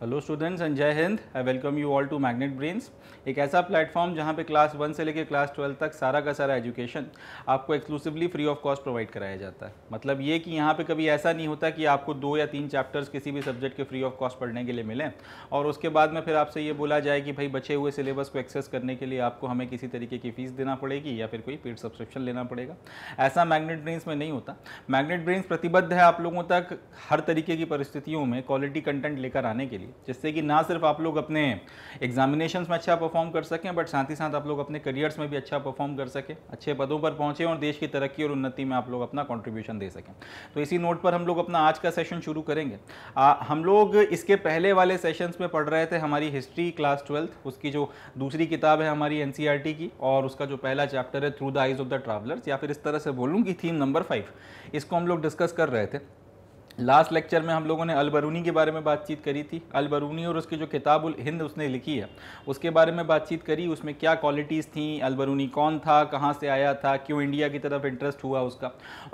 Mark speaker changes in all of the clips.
Speaker 1: Hello students and Jai Hind I welcome you all to Magnet Brains एक ऐसा platform जहां पे क्लास वन से लेकर क्लास ट्वेल्व तक सारा का सारा एजुकेशन आपको exclusively free of cost provide कराया जाता है मतलब ये कि यहां पे कभी ऐसा नहीं होता कि आपको दो या तीन चैप्टर्स किसी भी सब्जेक्ट के फ्री ऑफ कॉस्ट पढ़ने के लिए मिलें और उसके बाद में फिर आपसे ये बोला जाए कि भाई बचे हुए सिलेबस को एक्सेस करने के लिए आपको हमें किसी तरीके की फ़ीस देना पड़ेगी या फिर कोई पेड सब्सक्रिप्शन लेना पड़ेगा ऐसा मैग्नेट ब्रेन्स में नहीं होता मैग्नेट ब्रेन्स प्रतिबद्ध है आप लोगों तक हर तरीके की परिस्थितियों में क्वालिटी कंटेंट लेकर आने के लिए चाहिए जिससे कि ना सिर्फ आप लोग अपने एग्जामिनेशन में अच्छा परफॉर्म कर सकें बट साथ ही साथ आप लोग अपने करियर्स में भी अच्छा परफॉर्म कर सकें अच्छे पदों पर पहुँचें और देश की तरक्की और उन्नति में आप लोग अपना कॉन्ट्रीब्यूशन दे सकें तो इसी नोट पर हम लोग अपना आज का सेशन शुरू करेंगे आ, हम लोग इसके पहले वाले सेशंस में पढ़ रहे थे हमारी हिस्ट्री क्लास ट्वेल्थ उसकी जो दूसरी किताब है हमारी एन e की और उसका जो पहला चैप्टर है through the eyes of the travellers या फिर इस तरह से बोलूँ थीम नंबर फाइव इसको हम लोग डिस्कस कर रहे थे लास्ट लेक्चर में हम लोगों ने अलबरूनी के बारे में बातचीत करी थी अलबरूनी और उसकी जो किताबुल हिंद उसने लिखी है उसके बारे में बातचीत करी उसमें क्या क्वालिटीज़ थी अलबरूनी कौन था कहाँ से आया था क्यों इंडिया की तरफ इंटरेस्ट हुआ उसका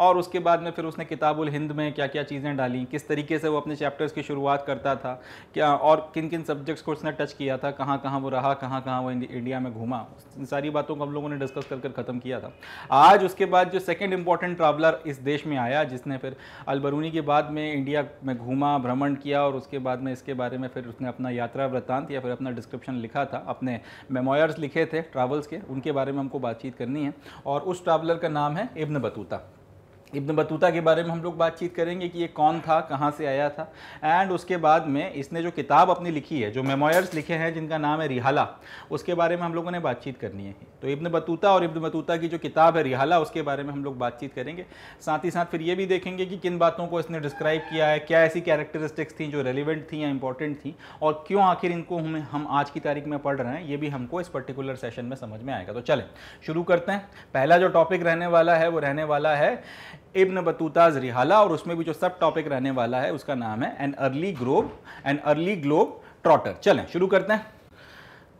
Speaker 1: और उसके बाद में फिर उसने किताबुल हिंद में क्या क्या चीज़ें डाली किस तरीके से वो अपने चैप्टर्स की शुरुआत करता था क्या और किन किन सब्जेक्ट्स को उसने टच किया था कहाँ कहाँ वो रहा कहाँ कहाँ वो इंडिया में घूमा इन सारी बातों को हम लोगों ने डिस्कस कर कर ख़त्म किया था आज उसके बाद जो सेकेंड इंपॉर्टेंट ट्रैवलर इस देश में आया जिसने फिर अलबरूनी के बाद में इंडिया में घूमा भ्रमण किया और उसके बाद में इसके बारे में फिर उसने अपना यात्रा वृत्तांत या फिर अपना डिस्क्रिप्शन लिखा था अपने मेमोयर्स लिखे थे ट्रैवल्स के उनके बारे में हमको बातचीत करनी है और उस ट्रैवलर का नाम है इब्न बतूता इब्न बतूता के बारे में हम लोग बातचीत करेंगे कि ये कौन था कहाँ से आया था एंड उसके बाद में इसने जो किताब अपनी लिखी है जो मेमोयर्स लिखे हैं जिनका नाम है रिहाला उसके बारे में हम लोगों ने बातचीत करनी है तो इब्न बतूता और इब्न बतूता की जो किताब है रिहाला उसके बारे में हम लोग बातचीत करेंगे साथ ही साथ फिर ये भी देखेंगे कि किन बातों को इसने डिस्क्राइब किया है क्या ऐसी कैरेक्टरिस्टिक्स थी जो रेलिवेंट थी या इंपॉर्टेंट थी और क्यों आखिर इनको हमें हम आज की तारीख में पढ़ रहे हैं ये भी हमको इस पर्टिकुलर सेशन में समझ में आएगा तो चलें शुरू करते हैं पहला जो टॉपिक रहने वाला है वो रहने वाला है इब्न बतूताज रिहाला और उसमें भी जो सब टॉपिक रहने वाला है उसका नाम है an early globe an early globe trotter चलें शुरू करते हैं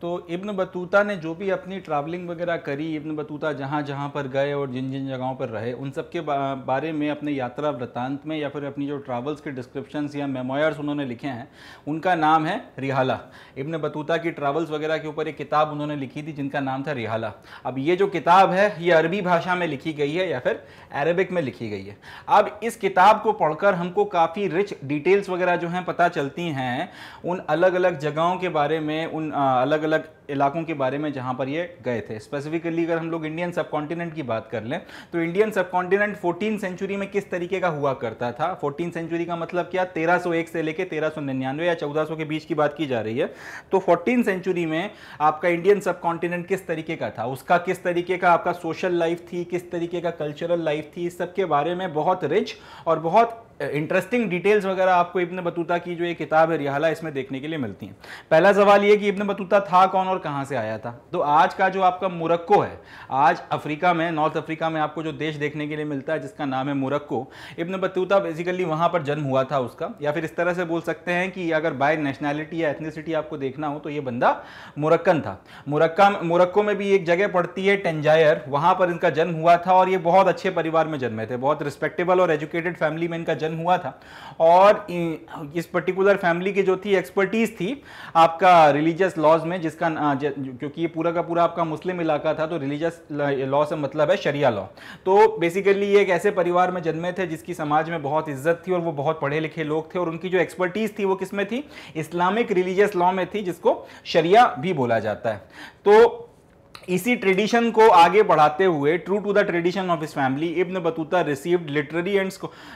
Speaker 1: तो इब्न बतूता ने जो भी अपनी ट्रैवलिंग वगैरह करी इब्न बतूता जहाँ जहाँ पर गए और जिन जिन जगहों पर रहे उन सब के बारे में अपने यात्रा वृतांत में या फिर अपनी जो ट्रैवल्स के डिस्क्रिप्शन या मेमोयर्स उन्होंने लिखे हैं उनका नाम है रिहाला इब्न बतूता की ट्रैवल्स वगैरह के ऊपर एक किताब उन्होंने लिखी थी जिनका नाम था रिहाला अब ये जो किताब है ये अरबी भाषा में लिखी गई है या फिर अरबिक में लिखी गई है अब इस किताब को पढ़कर हमको काफ़ी रिच डिटेल्स वगैरह जो हैं पता चलती हैं उन अलग अलग जगहों के बारे में उन अलग अलग अलग इलाकों के बारे में जहाँ पर ये गए थे स्पेसिफिकली अगर हम लोग इंडियन सब कॉन्टिनेंट की बात कर लें तो इंडियन सब कॉन्टिनेंट फोर्टीन सेंचुरी में किस तरीके का हुआ करता था फोर्टीन सेंचुरी का मतलब क्या तेरह से लेकर तेरह या चौदह के बीच की बात की जा रही है तो फोर्टीन सेंचुरी में आपका इंडियन सब कॉन्टिनेंट किस तरीके का था उसका किस तरीके का आपका सोशल लाइफ थी किस तरीके का कल्चरल लाइफ थी इस सब के बारे में बहुत रिच और बहुत इंटरेस्टिंग डिटेल्स वगैरह आपको इब्न बतूता की जो ये किताब है रिहाला इसमें देखने के लिए मिलती हैं पहला सवाल ये कि इब्न बतूता था कौन और कहाँ से आया था तो आज का जो आपका मुरक्को है आज अफ्रीका में नॉर्थ अफ्रीका में आपको जो देश देखने के लिए मिलता है जिसका नाम है मुरक्को इब्न बतूता बेसिकली वहाँ पर जन्म हुआ था उसका या फिर इस तरह से बोल सकते हैं कि अगर बाय नेशनैलिटी या एथनीसिटी आपको देखना हो तो ये बंदा मुरक्कन था मुरक्का मुरक्को में भी एक जगह पड़ती है टेंजायर वहाँ पर इनका जन्म हुआ था और ये बहुत अच्छे परिवार में जन्मे थे बहुत रिस्पेक्टेबल और एजुकेटेड फैमिली में इनका जन्म हुआ था और इस पर्टिकुलर फैमिली की जो थी एक्सपर्टीज़ थी आपका रिलीजियस लॉज में जिसका क्योंकि ये पूरा का पूरा आपका मुस्लिम इलाका था तो रिलीजियस लॉ से मतलब है शरिया लॉ तो बेसिकली ये एक ऐसे परिवार में जन्मे थे जिसकी समाज में बहुत इज्जत थी और वो बहुत पढ़े लिखे लोग थे और उनकी जो एक्सपर्टीज़ थी वो किस में थी इस्लामिक रिलीजियस लॉ में थी जिसको शरिया भी बोला जाता है तो इसी ट्रेडिशन को आगे बढ़ाते हुए true to the tradition of his family Ibn Battuta received literary and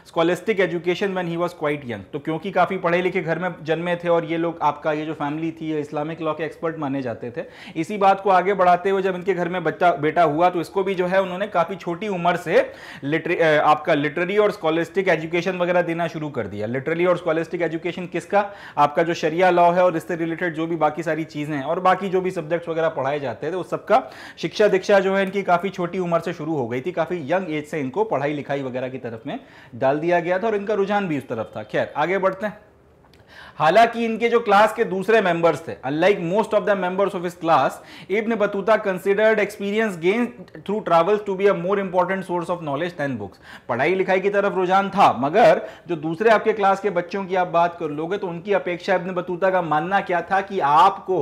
Speaker 1: scholastic education when he was quite young तो क्योंकि काफ़ी पढ़े लिखे घर में जन्मे थे और ये लोग आपका ये जो फैमिली थी इस्लामिक लॉ के एक्सपर्ट माने जाते थे इसी बात को आगे बढ़ाते हुए जब इनके घर में बच्चा बेटा हुआ तो इसको भी जो है उन्होंने काफ़ी छोटी उम्र से लिटरे आपका लिटरेरी और स्कॉलिस्टिक एजुकेशन वगैरह देना शुरू कर दिया लिटरेरी और स्कॉलिस्टिक एजुकेशन किसका आपका जो शरिया लॉ है और इससे रिलेटेड जो भी बाकी सारी चीज़ें हैं और बाकी जो भी सब्जेक्ट्स वगैरह पढ़ाए जाते थे वो सब सबका शिक्षा दीक्षा जो है इनकी काफ़ी छोटी उम्र से शुरू हो गई थी काफ़ी यंग एज से इनको पढ़ाई लिखाई वगैरह की तरफ में डाल दिया गया था और इनका रुझान भी उस तरफ था खैर आगे बढ़ते हैं हालांकि इनके जो क्लास के दूसरे मेंबर्स थे unlike most of the members of his class Ibn Battuta considered experience gain through travels to be a more important source of knowledge than books पढ़ाई लिखाई की तरफ रुझान था मगर जो दूसरे आपके क्लास के बच्चों की आप बात कर लोगे तो उनकी अपेक्षा इब्न बतूता का मानना क्या था कि आपको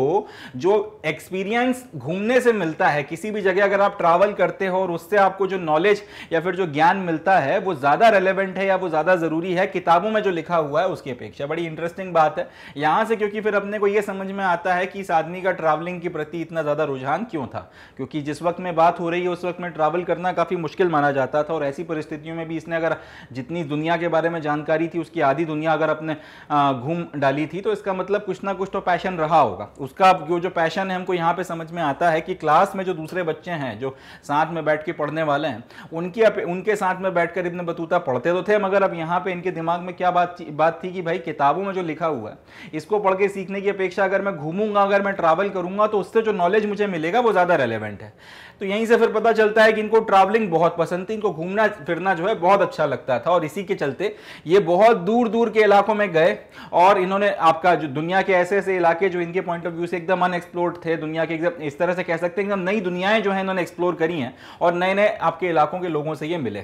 Speaker 1: जो एक्सपीरियंस घूमने से मिलता है किसी भी जगह अगर आप ट्रैवल करते हो और उससे आपको जो नॉलेज या फिर जो ज्ञान मिलता है वो ज्यादा रेलेवेंट है या वो ज्यादा जरूरी है किताबों में जो लिखा हुआ है उसकी अपेक्षा बड़ी इंटरेस्टिंग बात बात है यहाँ से क्योंकि फिर अपने को ये समझ में आता है कि इस आदमी का ट्रैवलिंग के प्रति इतना ज़्यादा रुझान क्यों था क्योंकि जिस वक्त में बात हो रही है उस वक्त में ट्रैवल करना काफ़ी मुश्किल माना जाता था और ऐसी परिस्थितियों में भी इसने अगर जितनी दुनिया के बारे में जानकारी थी उसकी आधी दुनिया अगर अपने घूम डाली थी तो इसका मतलब कुछ ना कुछ तो पैशन रहा होगा उसका जो जो पैशन है हमको यहाँ पे समझ में आता है कि क्लास में जो दूसरे बच्चे हैं जो साथ में बैठ के पढ़ने वाले हैं उनकी उनके साथ में बैठकर इब्न बतूता पढ़ते तो थे मगर अब यहाँ पे इनके दिमाग में क्या बात बात थी कि भाई किताबों में जो लिखा हुआ है इसको पढ़ के सीखने की अपेक्षा अगर मैं घूमूंगा अगर मैं ट्रैवल करूंगा तो उससे जो नॉलेज मुझे मिलेगा वो ज़्यादा रेलिवेंट है तो यहीं से फिर पता चलता है कि इनको ट्रैवलिंग बहुत पसंद थी इनको घूमना फिरना जो है बहुत अच्छा लगता था और इसी के चलते ये बहुत दूर दूर के इलाकों में गए और इन्होंने आपका जो दुनिया के ऐसे ऐसे इलाके जो इनके पॉइंट ऑफ व्यू से एकदम अनएक्सप्लोर्ड थे दुनिया के एकदम इस तरह से कह सकते हैं एकदम नई दुनियाएं जो है इन्होंने एक्सप्लोर करी हैं और नए नए आपके इलाकों के लोगों से ये मिले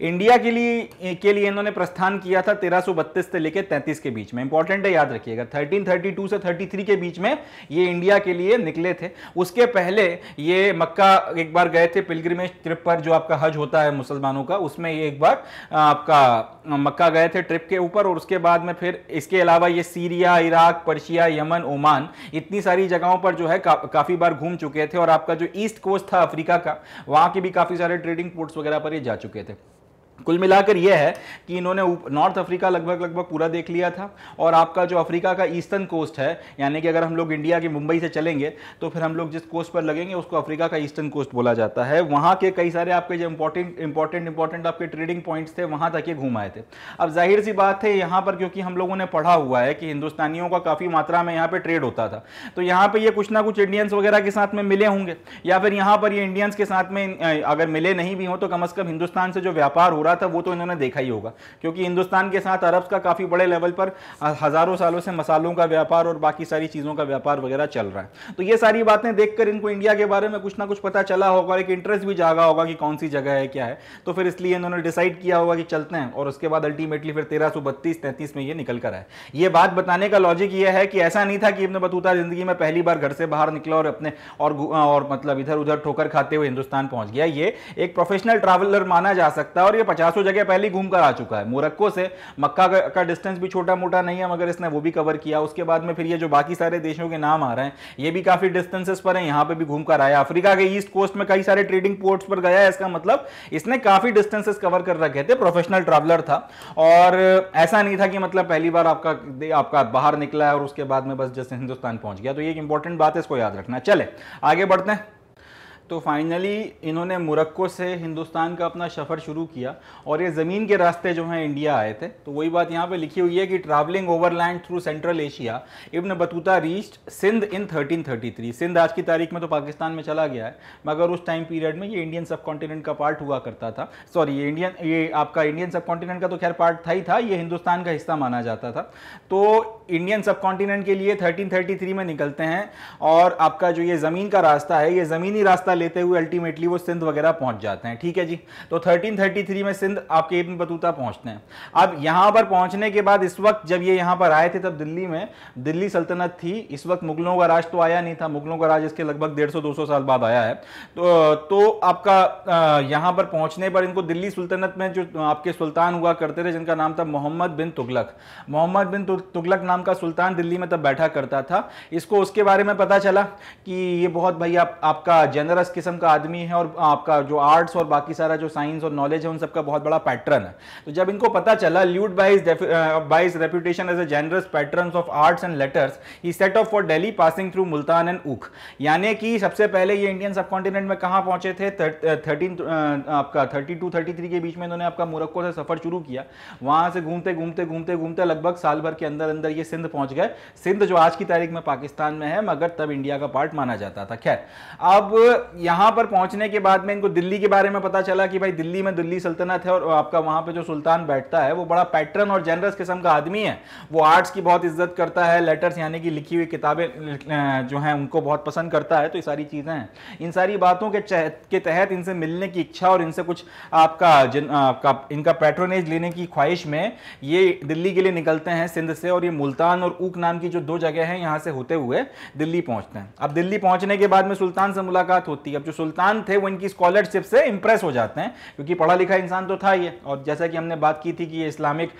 Speaker 1: इंडिया के लिए के लिए इन्होंने प्रस्थान किया था तेरह से लेकर तैंतीस के बीच में इंपॉर्टेंट है याद रखिएगा थर्टीन से थर्टी के बीच में ये इंडिया के लिए निकले थे उसके पहले ये मक्का एक बार गए थे पिलग्रिमेज ट्रिप पर जो आपका हज होता है मुसलमानों का उसमें ये एक बार आपका मक्का गए थे ट्रिप के ऊपर और उसके बाद में फिर इसके अलावा ये Syria Iraq Persia Yemen Oman इतनी सारी जगहों पर जो है का, काफ़ी बार घूम चुके थे और आपका जो ईस्ट कोस्ट था अफ्रीका का वहाँ के भी काफ़ी सारे ट्रेडिंग पोर्ट्स वगैरह पर ये जा चुके थे कुल मिलाकर यह है कि इन्होंने नॉर्थ अफ्रीका लगभग लगभग पूरा देख लिया था और आपका जो अफ्रीका का ईस्टर्न कोस्ट है यानी कि अगर हम लोग इंडिया के मुंबई से चलेंगे तो फिर हम लोग जिस कोस्ट पर लगेंगे उसको अफ्रीका का ईस्टर्न कोस्ट बोला जाता है वहाँ के कई सारे आपके जो इंपॉर्टेंट इंपॉर्टेंट इंपॉर्टेंट आपके ट्रेडिंग पॉइंट्स थे वहाँ तक ये घूम आए थे अब जाहिर सी बात है यहाँ पर क्योंकि हम लोगों ने पढ़ा हुआ है कि हिंदुस्तानियों का काफ़ी मात्रा में यहाँ पर ट्रेड होता था तो यहाँ पर ये कुछ ना कुछ इंडियंस वगैरह के साथ में मिले होंगे या फिर यहाँ पर ये इंडियंस के साथ में अगर मिले नहीं भी हों तो कम अज़ कम हिंदुस्तान से जो व्यापार हो रहा रहा था वो तो इन्होंने देखा ही होगा क्योंकि हिंदुस्तान के साथ अरब का काफ़ी बड़े लेवल पर हज़ारों सालों से मसालों का व्यापार और बाकी सारी चीज़ों का व्यापार वगैरह चल रहा है तो ये सारी बातें देखकर इनको इंडिया के बारे में कुछ ना कुछ पता चला होगा एक इंटरेस्ट भी जागा होगा कि कौन सी जगह है क्या है तो फिर इसलिए इन्होंने डिसाइड किया होगा कि चलते हैं और उसके बाद अल्टीमेटली फिर तेरह सौ बत्तीस तैंतीस में ये निकल कर आए ये बात बताने का लॉजिक ये है कि ऐसा नहीं था कि इब्न बतूता ज़िंदगी में पहली बार घर से बाहर निकला और अपने और और मतलब इधर उधर ठोकर खाते हुए हिंदुस्तान पहुंच गया ये एक प्रोफेशनल ट्रैवलर माना जा सकता है और ये पचासों जगह पहले घूम कर आ चुका है मोरक्को से मक्का का डिस्टेंस भी छोटा मोटा नहीं है मगर इसने वो भी कवर किया उसके बाद में फिर ये जो बाकी सारे देशों के नाम आ रहे हैं ये भी काफी डिस्टेंसेस पर है यहाँ पे भी घूम कर आया अफ्रीका के ईस्ट कोस्ट में कई सारे ट्रेडिंग पोर्ट्स पर गया है इसका मतलब इसने काफी डिस्टेंसेस कवर कर रखे थे प्रोफेशनल ट्रैवलर था और ऐसा नहीं था कि मतलब पहली बार आपका आपका बाहर निकला है और उसके बाद में बस जैसे हिंदुस्तान पहुंच गया तो ये एक इंपॉर्टेंट बात है इसको याद रखना चले आगे बढ़ते हैं तो फाइनली इन्होंने मुरक्को से हिंदुस्तान का अपना सफ़र शुरू किया और ये ज़मीन के रास्ते जो हैं इंडिया आए थे तो वही बात यहाँ पे लिखी हुई है कि travelling overland through central Asia Ibn Battuta reached Sindh in 1333 Sindh आज की तारीख में तो पाकिस्तान में चला गया है मगर उस टाइम पीरियड में ये इंडियन सब कॉन्टिनेंट का पार्ट हुआ करता था सॉरी ये इंडियन ये आपका इंडियन सब कॉन्टिनेंट का तो खैर पार्ट था ही था ये हिंदुस्तान का हिस्सा माना जाता था तो इंडियन सब कॉन्टिनेंट के लिए थर्टीन में निकलते हैं और आपका जो ये ज़मीन का रास्ता है ये ज़मीनी रास्ता लेते हुए अल्टीमेटली वो सिंध वगैरह पहुंच जाते हैं ठीक है जी तो 1333 में सिंध आपके इब्न बतूता पहुंचते हैं अब यहां पर पहुंचने के बाद इस वक्त जब ये यहां पर आए थे तब दिल्ली में दिल्ली सल्तनत थी इस वक्त मुगलों का राज तो आया नहीं था मुगलों का राज इसके लगभग डेढ़ सौ साल बाद आया है तो, तो आपका यहां पर पहुंचने पर इनको दिल्ली सुल्तनत में जो आपके सुल्तान हुआ करते थे जिनका नाम था मोहम्मद बिन तुगलक मोहम्मद बिन तुगलक नाम का सुल्तान दिल्ली में तब बैठा करता था इसको उसके बारे में पता चला कि ये बहुत भैया आपका जनरल प्लस किस्म का आदमी है और आपका जो आर्ट्स और बाकी सारा जो साइंस और नॉलेज है उन सबका बहुत बड़ा पैटर्न है तो जब इनको पता चला lured by his reputation as a generous patron of arts and letters he set off for Delhi passing through Multan and Uch यानी कि सबसे पहले ये इंडियन सब कॉन्टिनेंट में कहाँ पहुंचे थे थर्टीन uh, uh, आपका थर्टी टू थर्टी थ्री के बीच में इन्होंने आपका मोरक्को से सफर शुरू किया वहां से घूमते घूमते घूमते घूमते लगभग साल भर के अंदर अंदर ये सिंध पहुंच गए सिंध जो आज की तारीख में पाकिस्तान में है मगर तब इंडिया का पार्ट माना जाता था खैर अब यहाँ पर पहुंचने के बाद में इनको दिल्ली के बारे में पता चला कि भाई दिल्ली में दिल्ली सल्तनत है और आपका वहाँ पे जो सुल्तान बैठता है वो बड़ा पैटर्न और जनरस किस्म का आदमी है वो आर्ट्स की बहुत इज्जत करता है लेटर्स यानी कि लिखी हुई किताबें जो हैं उनको बहुत पसंद करता है तो ये सारी चीज़ें हैं इन सारी बातों के के तहत इनसे मिलने की इच्छा और इनसे कुछ आपका आपका इनका पैटर्नेज लेने की ख्वाहिश में ये दिल्ली के लिए निकलते हैं सिंध से और ये मुल्तान और ऊक नाम की जो दो जगह हैं यहाँ से होते हुए दिल्ली पहुँचते हैं अब दिल्ली पहुँचने के बाद में सुल्तान से मुलाकात होती होती है अब जो सुल्तान थे वो इनकी स्कॉलरशिप से इंप्रेस हो जाते हैं क्योंकि पढ़ा लिखा इंसान तो था ये और जैसा कि हमने बात की थी कि ये इस्लामिक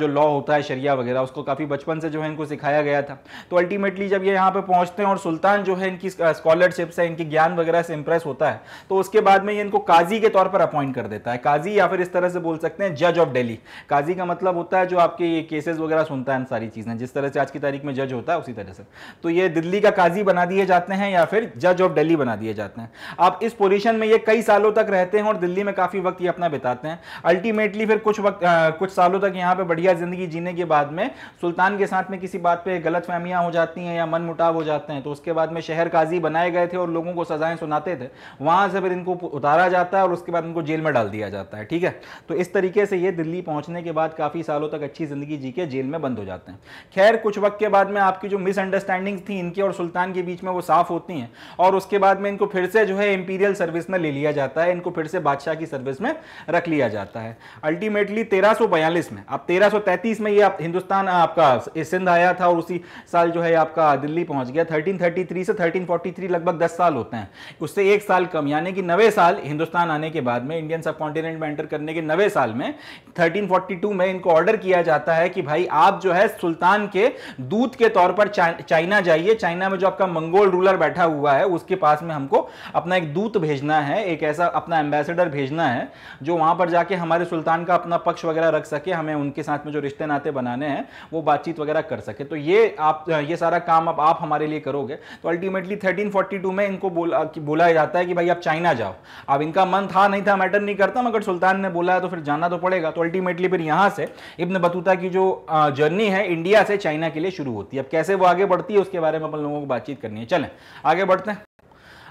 Speaker 1: जो लॉ होता है शरिया वगैरह उसको काफ़ी बचपन से जो है इनको सिखाया गया था तो अल्टीमेटली जब ये यहाँ पर पहुँचते हैं और सुल्तान जो है इनकी स्कॉलरशिप से इनकी ज्ञान वगैरह से इंप्रेस होता है तो उसके बाद में ये इनको काजी के तौर पर अपॉइंट कर देता है काजी या फिर इस तरह से बोल सकते हैं जज ऑफ डेली काजी का मतलब होता है जो आपके ये केसेस वगैरह सुनता है सारी चीज़ें जिस तरह से आज की तारीख में जज होता है उसी तरह से तो ये दिल्ली का काजी बना दिए जाते हैं या फिर जज ऑफ डेली बना दिए जाते हैं जाते हैं आप इस पोजीशन में ये कई सालों तक रहते हैं और दिल्ली में काफ़ी वक्त ये अपना बिताते हैं अल्टीमेटली फिर कुछ वक्त आ, कुछ सालों तक यहाँ पे बढ़िया ज़िंदगी जीने के बाद में सुल्तान के साथ में किसी बात पर गलत हो जाती हैं या मन हो जाते हैं तो उसके बाद में शहर काजी बनाए गए थे और लोगों को सजाएं सुनाते थे वहां से फिर इनको उतारा जाता है और उसके बाद इनको जेल में डाल दिया जाता है ठीक है तो इस तरीके से ये दिल्ली पहुंचने के बाद काफ़ी सालों तक अच्छी ज़िंदगी जी के जेल में बंद हो जाते हैं खैर कुछ वक्त के बाद में आपकी जो मिसअंडरस्टैंडिंग थी इनके और सुल्तान के बीच में वो साफ होती हैं और उसके बाद में इनको फिर फिर से जो है इंपीरियल सर्विस में ले लिया जाता है इनको फिर से बादशाह की सर्विस में रख लिया जाता है अल्टीमेटली 1342 में अब 1333 में ये आप हिंदुस्तान आपका सिंध आया था और उसी साल जो है आपका दिल्ली पहुंच गया 1333 से 1343 लगभग 10 साल होते हैं उससे एक साल कम यानी कि नवे साल हिंदुस्तान आने के बाद में इंडियन सब कॉन्टिनेंट में एंटर करने के नवे साल में 1342 में इनको ऑर्डर किया जाता है कि भाई आप जो है सुल्तान के दूत के तौर पर चाइना जाइए चाइना में जो आपका मंगोल रूलर बैठा हुआ है उसके पास में हमको अपना एक दूत भेजना है एक ऐसा अपना एम्बेसडर भेजना है जो वहाँ पर जाके हमारे सुल्तान का अपना पक्ष वगैरह रख सके हमें उनके साथ में जो रिश्ते नाते बनाने हैं वो बातचीत वगैरह कर सके तो ये आप ये सारा काम अब आप हमारे लिए करोगे तो अल्टीमेटली थर्टीन में इनको बोला जाता है कि भाई आप चाइना जाओ अब इनका मन था नहीं था मैटर नहीं करता मगर सुल्तान ने बोला है तो फिर जाना तो पड़ेगा तो अल्टीमेटली फिर यहाँ से इब्न बतूता की जो जर्नी है इंडिया से चाइना के लिए शुरू होती है अब कैसे वो आगे बढ़ती है उसके बारे में अपन लोगों को बातचीत करनी है चलें आगे बढ़ते हैं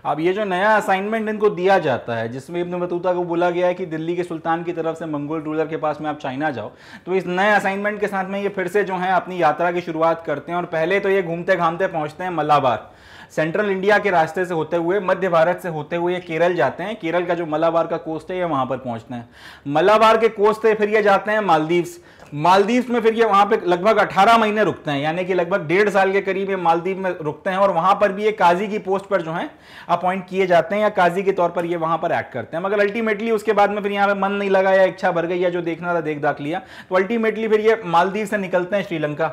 Speaker 1: अब ये जो नया असाइनमेंट इनको दिया जाता है जिसमें इब्न बतूता को बोला गया है कि दिल्ली के सुल्तान की तरफ से मंगोल रूलर के पास में आप चाइना जाओ तो इस नए असाइनमेंट के साथ में ये फिर से जो है अपनी यात्रा की शुरुआत करते हैं और पहले तो ये घूमते घामते पहुंचते हैं मलाबार सेंट्रल इंडिया के रास्ते से होते हुए मध्य भारत से होते हुए केरल जाते हैं केरल का जो मलाबार का कोस्ट है ये वहां पर पहुंचते हैं मलाबार के कोस्ट से फिर ये जाते हैं मालदीव्स मालदीव में फिर ये वहां पे लगभग 18 महीने रुकते हैं यानी कि लगभग डेढ़ साल के करीब ये मालदीव में रुकते हैं और वहां पर भी ये काजी की पोस्ट पर जो है अपॉइंट किए जाते हैं या काजी के तौर पर ये वहां पर एक्ट करते हैं मगर अल्टीमेटली उसके बाद में फिर यहाँ पे मन नहीं लगा या इच्छा भर गई या जो देखना था देख दाख लिया तो अल्टीमेटली फिर ये मालदीव से निकलते हैं श्रीलंका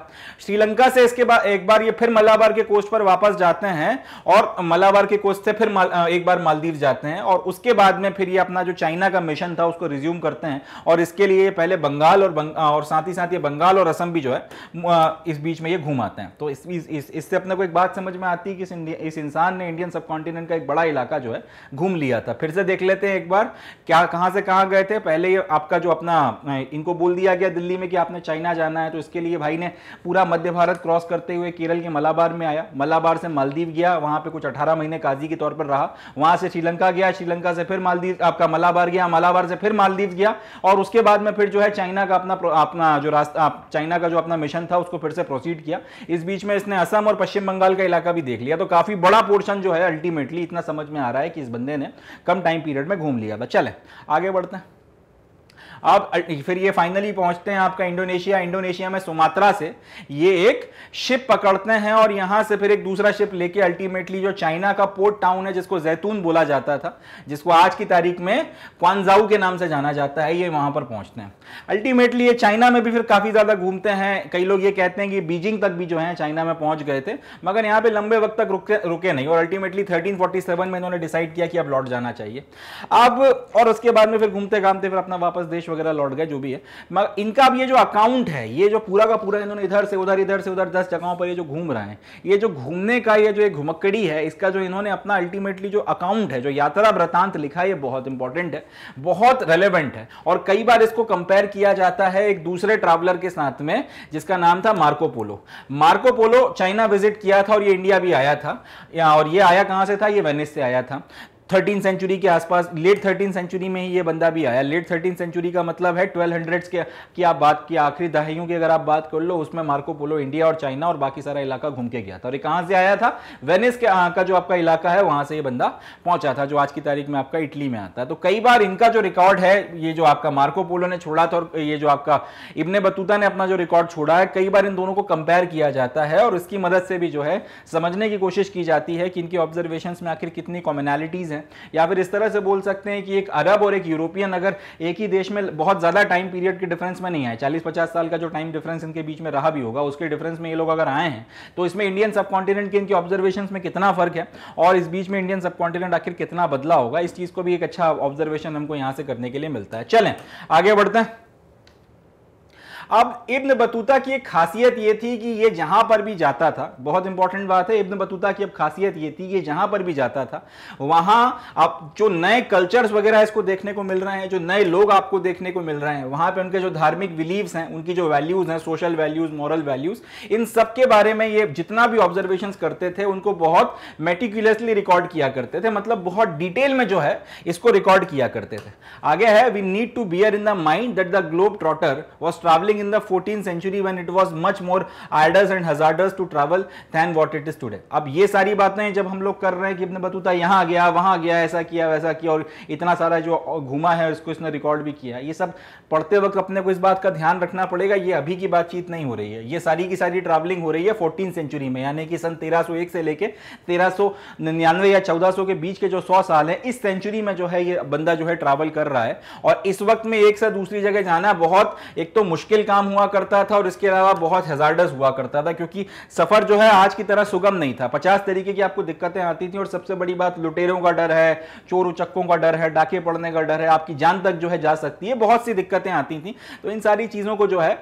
Speaker 1: श्रीलंका से इसके बाद एक बार ये फिर मलाबार के कोस्ट पर वापस जाते हैं और मलाबार के कोस्ट से फिर एक बार मालदीव जाते हैं और उसके बाद में फिर ये अपना जो चाइना का मिशन था उसको रिज्यूम करते हैं और इसके लिए पहले बंगाल और और साथ ही साथ ये बंगाल और असम भी जो है इस बीच में ये घूम आते हैं तो इससे इस इस अपने को एक बात समझ में आती है कि इस, इंसान ने इंडियन सब कॉन्टिनेंट का एक बड़ा इलाका जो है घूम लिया था फिर से देख लेते हैं एक बार क्या कहाँ से कहाँ गए थे पहले ये आपका जो अपना इनको बोल दिया गया दिल्ली में कि आपने चाइना जाना है तो इसके लिए भाई ने पूरा मध्य भारत क्रॉस करते हुए केरल के मलाबार में आया मलाबार से मालदीव गया वहाँ पर कुछ अठारह महीने काजी के तौर पर रहा वहाँ से श्रीलंका गया श्रीलंका से फिर मालदीव आपका मलाबार गया मलाबार से फिर मालदीव गया और उसके बाद में फिर जो है चाइना का अपना अपना अपना जो रास्ता चाइना का जो अपना मिशन था उसको फिर से प्रोसीड किया इस बीच में इसने असम और पश्चिम बंगाल का इलाका भी देख लिया तो काफी बड़ा पोर्शन जो है अल्टीमेटली इतना समझ में आ रहा है कि इस बंदे ने कम टाइम पीरियड में घूम लिया था चले आगे बढ़ते हैं अब फिर ये फाइनली पहुंचते हैं आपका इंडोनेशिया इंडोनेशिया में सुमात्रा से ये एक शिप पकड़ते हैं और यहां से फिर एक दूसरा शिप लेके अल्टीमेटली जो चाइना का पोर्ट टाउन है जिसको जैतून बोला जाता था जिसको आज की तारीख में क्वानजाऊ के नाम से जाना जाता है ये वहां पर पहुंचते हैं अल्टीमेटली ये चाइना में भी फिर काफी ज्यादा घूमते हैं कई लोग ये कहते हैं कि बीजिंग तक भी जो है चाइना में पहुंच गए थे मगर यहां पर लंबे वक्त तक रुके रुके नहीं और अल्टीमेटली थर्टीन में इन्होंने डिसाइड किया कि अब लौट जाना चाहिए अब और उसके बाद में फिर घूमते घामते फिर अपना वापस देश वगैरह लौट गए जो भी है मगर इनका अब ये जो अकाउंट है ये जो पूरा का पूरा इन्होंने इधर से उधर इधर से उधर दस जगहों पर ये जो घूम रहे हैं ये जो घूमने का ये जो एक घुमक्कड़ी है इसका जो इन्होंने अपना अल्टीमेटली जो अकाउंट है जो यात्रा वृतांत लिखा है ये बहुत इंपॉर्टेंट है बहुत रेलिवेंट है और कई बार इसको कंपेयर किया जाता है एक दूसरे ट्रैवलर के साथ में जिसका नाम था मार्कोपोलो मार्कोपोलो चाइना विजिट किया था और ये इंडिया भी आया था और ये आया कहाँ से था ये वेनिस से आया था थर्टीन सेंचुरी के आसपास लेट थर्टीन सेंचुरी में ही ये बंदा भी आया लेट थर्टीन सेंचुरी का मतलब है ट्वेल्व हंड्रेड्स के की आप बात की आखिरी दहाइयों की अगर आप बात कर लो उसमें मार्को पोलो इंडिया और चाइना और बाकी सारा इलाका घूम के गया था और ये कहाँ से आया था वेनिस के हाँ, का जो आपका इलाका है वहां से ये बंदा पहुंचा था जो आज की तारीख में आपका इटली में आता है तो कई बार इनका जो रिकॉर्ड है ये जो आपका मार्को पोलो ने छोड़ा था और ये जो आपका इब्ने बतूता ने अपना जो रिकॉर्ड छोड़ा है कई बार इन दोनों को कंपेयर किया जाता है और इसकी मदद से भी जो है समझने की कोशिश की जाती है कि इनकी ऑब्जर्वेशन में आखिर कितनी कॉमेनैलिटीज हैं हैं या फिर इस तरह से बोल सकते हैं कि एक अरब और एक यूरोपियन अगर एक ही देश में बहुत ज़्यादा टाइम पीरियड के डिफरेंस में नहीं आए चालीस पचास साल का जो टाइम डिफरेंस इनके बीच में रहा भी होगा उसके डिफरेंस में ये लोग अगर आए हैं तो इसमें इंडियन सब कॉन्टिनेंट के इनके ऑब्जर्वेशन में कितना फ़र्क है और इस बीच में इंडियन सब कॉन्टिनेंट आखिर कितना बदला होगा इस चीज़ को भी एक अच्छा ऑब्जर्वेशन हमको यहां से करने के लिए मिलता है चलें आगे बढ़ते हैं अब इब्न बतूता की एक खासियत ये थी कि ये जहां पर भी जाता था बहुत इंपॉर्टेंट बात है इब्न बतूता की अब खासियत ये थी ये जहां पर भी जाता था वहां आप जो नए कल्चर्स वगैरह इसको देखने को मिल रहे हैं जो नए लोग आपको देखने को मिल रहे हैं वहां पर उनके जो धार्मिक बिलीव हैं उनकी जो वैल्यूज हैं सोशल वैल्यूज मॉरल वैल्यूज इन सब के बारे में ये जितना भी ऑब्जर्वेशन करते थे उनको बहुत मेटिकुलसली रिकॉर्ड किया करते थे मतलब बहुत डिटेल में जो है इसको रिकॉर्ड किया करते थे आगे है we need to bear in the mind that the globe trotter was travelling happening in the 14th century when it was much more arduous and hazardous to travel than what it is today अब ये सारी बातें जब हम लोग कर रहे हैं कि इब्न बतूता यहाँ गया वहाँ गया ऐसा किया वैसा किया और इतना सारा जो घूमा है उसको इसने रिकॉर्ड भी किया ये सब पढ़ते वक्त अपने को इस बात का ध्यान रखना पड़ेगा ये अभी की बातचीत नहीं हो रही है ये सारी की सारी ट्रैवलिंग हो रही है फोर्टीन सेंचुरी में यानी कि सन 1301 से लेके 1399 या 1400 के बीच के जो 100 साल हैं इस सेंचुरी में जो है ये बंदा जो है ट्रैवल कर रहा है और इस वक्त में एक से दूसरी जगह जाना बहुत एक तो मुश्किल काम हुआ करता था और इसके अलावा बहुत हेजार्डस हुआ करता था क्योंकि सफर जो है आज की तरह सुगम नहीं था पचास तरीके की आपको दिक्कतें आती थी और सबसे बड़ी बात लुटेरों का डर है चोर उचक्कों का डर है डाके पड़ने का डर है आपकी जान तक जो है जा सकती है बहुत सी दिक्कतें आती थी तो इन सारी चीज़ों को जो है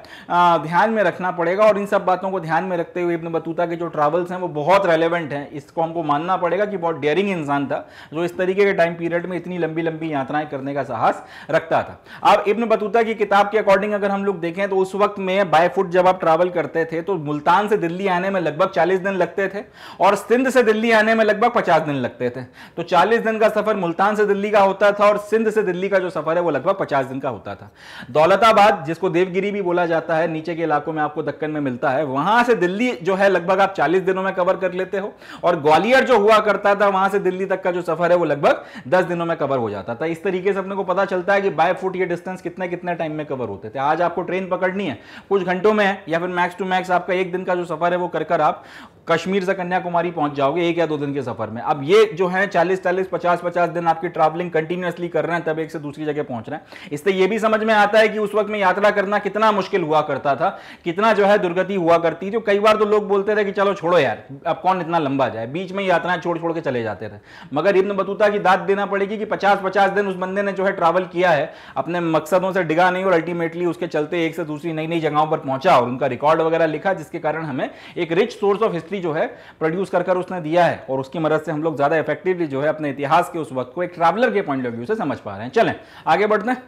Speaker 1: ध्यान में रखना पड़ेगा और इन सब बातों को ध्यान में रखते हुए इब्न बतूता के जो ट्रैवल्स हैं वो बहुत रेलेवेंट हैं इसको हमको मानना पड़ेगा कि बहुत डेयरिंग इंसान था जो इस तरीके के टाइम पीरियड में इतनी लंबी लंबी यात्राएं करने का साहस रखता था अब इब्न बतूता की किताब के अकॉर्डिंग अगर हम लोग देखें तो उस वक्त में बाय फुट जब आप ट्रैवल करते थे तो मुल्तान से दिल्ली आने में लगभग 40 दिन लगते थे और सिंध से दिल्ली आने में लगभग 50 दिन लगते थे तो 40 दिन का सफर मुल्तान से दिल्ली का होता था और सिंध से दिल्ली का जो सफर है वो लगभग पचास दिन का होता था दौलताबाद जिसको देवगिरी भी बोला जाता है नीचे के इलाकों में आपको दक्कन में मिलता है वहां से दिल्ली जो है लगभग आप चालीस दिनों में कवर कर लेते हो और ग्वालियर जो हुआ करता था वहां से दिल्ली तक का जो सफर है वो लगभग दस दिनों में कवर हो जाता था इस तरीके से अपने को पता चलता है कि बाय फुट ये डिस्टेंस कितने कितने टाइम में कवर होते थे आज आपको ट्रेन पकड़नी है कुछ घंटों में या फिर मैक्स टू मैक्स आपका एक दिन का जो सफर है वो कर कर आप कश्मीर से कन्याकुमारी पहुंच जाओगे एक या दो दिन के सफर में अब ये जो है चालीस चालीस पचास पचास दिन आपकी ट्रैवलिंग कंटिन्यूसली कर रहे हैं तब एक से दूसरी जगह पहुंच रहे हैं इससे ये भी समझ में आता है कि उस वक्त में यात्रा करना कितना मुश्किल हुआ करता था कितना जो है दुर्गति हुआ करती जो कई बार तो लोग बोलते थे कि चलो छोड़ो यार अब कौन इतना लंबा जाए बीच में यात्राएं छोड़ छोड़ के चले जाते थे मगर इब्न बतूता की दाद देना पड़ेगी कि पचास पचास दिन उस बंदे ने जो है ट्रैवल किया है अपने मकसदों से डिगा नहीं और अल्टीमेटली उसके चलते एक से दूसरी नई नई जगहों पर पहुंचा और उनका रिकॉर्ड वगैरह लिखा जिसके कारण हमें एक rich source of history electricity जो है प्रोड्यूस कर कर उसने दिया है और उसकी मदद से हम लोग ज़्यादा इफेक्टिवली जो है अपने इतिहास के उस वक्त को एक ट्रैवलर के पॉइंट ऑफ व्यू से समझ पा रहे हैं चलें आगे बढ़ते हैं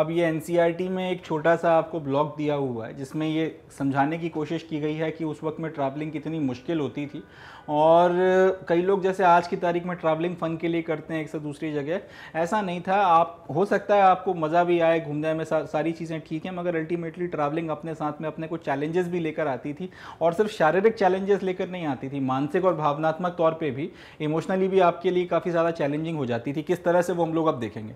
Speaker 1: अब ये एन e में एक छोटा सा आपको ब्लॉग दिया हुआ है जिसमें ये समझाने की कोशिश की गई है कि उस वक्त में ट्रैवलिंग कितनी मुश्किल होती थी और कई लोग जैसे आज की तारीख में ट्रैवलिंग फन के लिए करते हैं एक से दूसरी जगह ऐसा नहीं था आप हो सकता है आपको मज़ा भी आए घूमने में सा, सारी चीज़ें ठीक हैं मगर अल्टीमेटली ट्रैवलिंग अपने साथ में अपने को चैलेंजेस भी लेकर आती थी और सिर्फ शारीरिक चैलेंजेस लेकर नहीं आती थी मानसिक और भावनात्मक तौर पर भी इमोशनली भी आपके लिए काफ़ी ज़्यादा चैलेंजिंग हो जाती थी किस तरह से वो हम लोग अब देखेंगे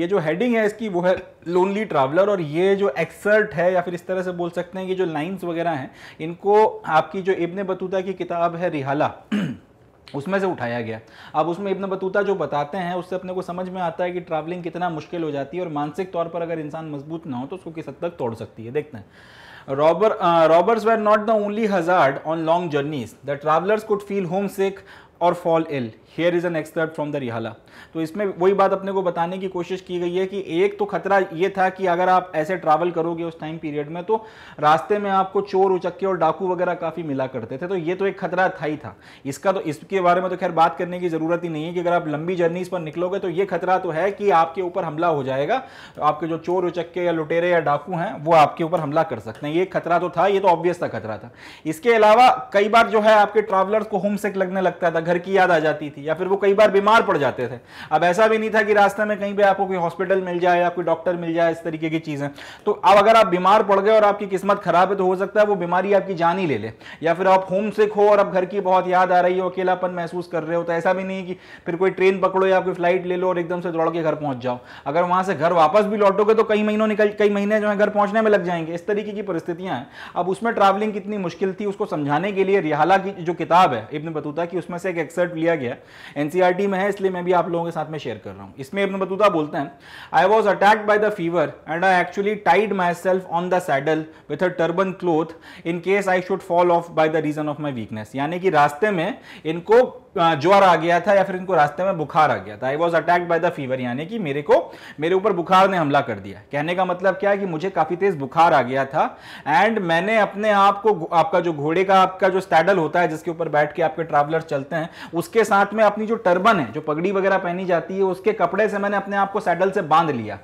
Speaker 1: ये जो हेडिंग है इसकी वो है लोनली ट्रैवलर और ये जो एक्सर्ट है या फिर इस तरह से बोल सकते हैं कि जो लाइन्स वगैरह हैं इनको आपकी जो इब्ने बतूता की किताब है रिहाला उसमें से उठाया गया अब उसमें इब्न बतूता जो बताते हैं उससे अपने को समझ में आता है कि ट्रैवलिंग कितना मुश्किल हो जाती है और मानसिक तौर पर अगर इंसान मजबूत ना हो तो उसको किस हद तक तोड़ सकती है देखते हैं robber robbers were not the only hazard on long journeys the travellers could feel homesick और fall ill here is an expert from the Rihla तो इसमें वही बात अपने को बताने की कोशिश की गई है कि एक तो खतरा ये था कि अगर आप ऐसे ट्रैवल करोगे उस टाइम पीरियड में तो रास्ते में आपको चोर उचक्के और डाकू वगैरह काफ़ी मिला करते थे तो ये तो एक खतरा था ही था इसका तो इसके बारे में तो खैर बात करने की ज़रूरत ही नहीं है कि अगर आप लंबी जर्नीज पर निकलोगे तो ये खतरा तो है कि आपके ऊपर हमला हो जाएगा तो आपके जो चोर उचक्के या लुटेरे या डाकू हैं वो आपके ऊपर हमला कर सकते हैं ये खतरा तो था ये तो ऑब्वियस था खतरा था इसके अलावा कई बार जो है आपके ट्रैवलर्स को होम सेक लगने लगता था घर की याद आ जाती थी या फिर वो कई बार बीमार पड़ जाते थे अब ऐसा भी नहीं था कि रास्ते में कहीं पे आपको कोई हॉस्पिटल मिल जाए या कोई डॉक्टर मिल जाए इस तरीके की चीज़ें तो अब अगर आप बीमार पड़ गए और आपकी किस्मत खराब है तो हो सकता है वो बीमारी आपकी जान ही ले ले या फिर आप होम सिक हो और आप घर की बहुत याद आ रही हो अकेलापन महसूस कर रहे हो तो ऐसा भी नहीं कि फिर कोई ट्रेन पकड़ो या कोई फ्लाइट ले लो और एकदम से दौड़ के घर पहुंच जाओ अगर वहां से घर वापस भी लौटोगे तो कई महीनों निकल कई महीने जो है घर पहुंचने में लग जाएंगे इस तरीके की परिस्थितियां हैं अब उसमें ट्रैवलिंग कितनी मुश्किल थी उसको समझाने के लिए रिहाला की जो किताब है इब्न बतूता की उसमें से एक एक्सर्ट लिया गया एनसीआरटी e में है इसलिए मैं भी आप लोगों के साथ में शेयर कर रहा हूँ इसमें इब्न बतूता बोलते हैं I was attack by the fever and I actually tied myself on the saddle with a turban cloth in case I should fall off by the reason of my weakness यानी कि रास्ते में इनको ज्वर आ गया था या फिर इनको रास्ते में बुखार आ गया था I was attack by the fever यानी कि मेरे को मेरे ऊपर बुखार ने हमला कर दिया कहने का मतलब क्या है कि मुझे काफी तेज बुखार आ गया था एंड मैंने अपने आप को आपका जो घोड़े का आपका जो स्टैडल होता है जिसके ऊपर बैठ के आपके ट्रैवलर चलते हैं हैं उसके साथ में अपनी जो टर्बन है जो पगड़ी वगैरह पहनी जाती है उसके कपड़े से मैंने अपने आप को सैडल से बांध लिया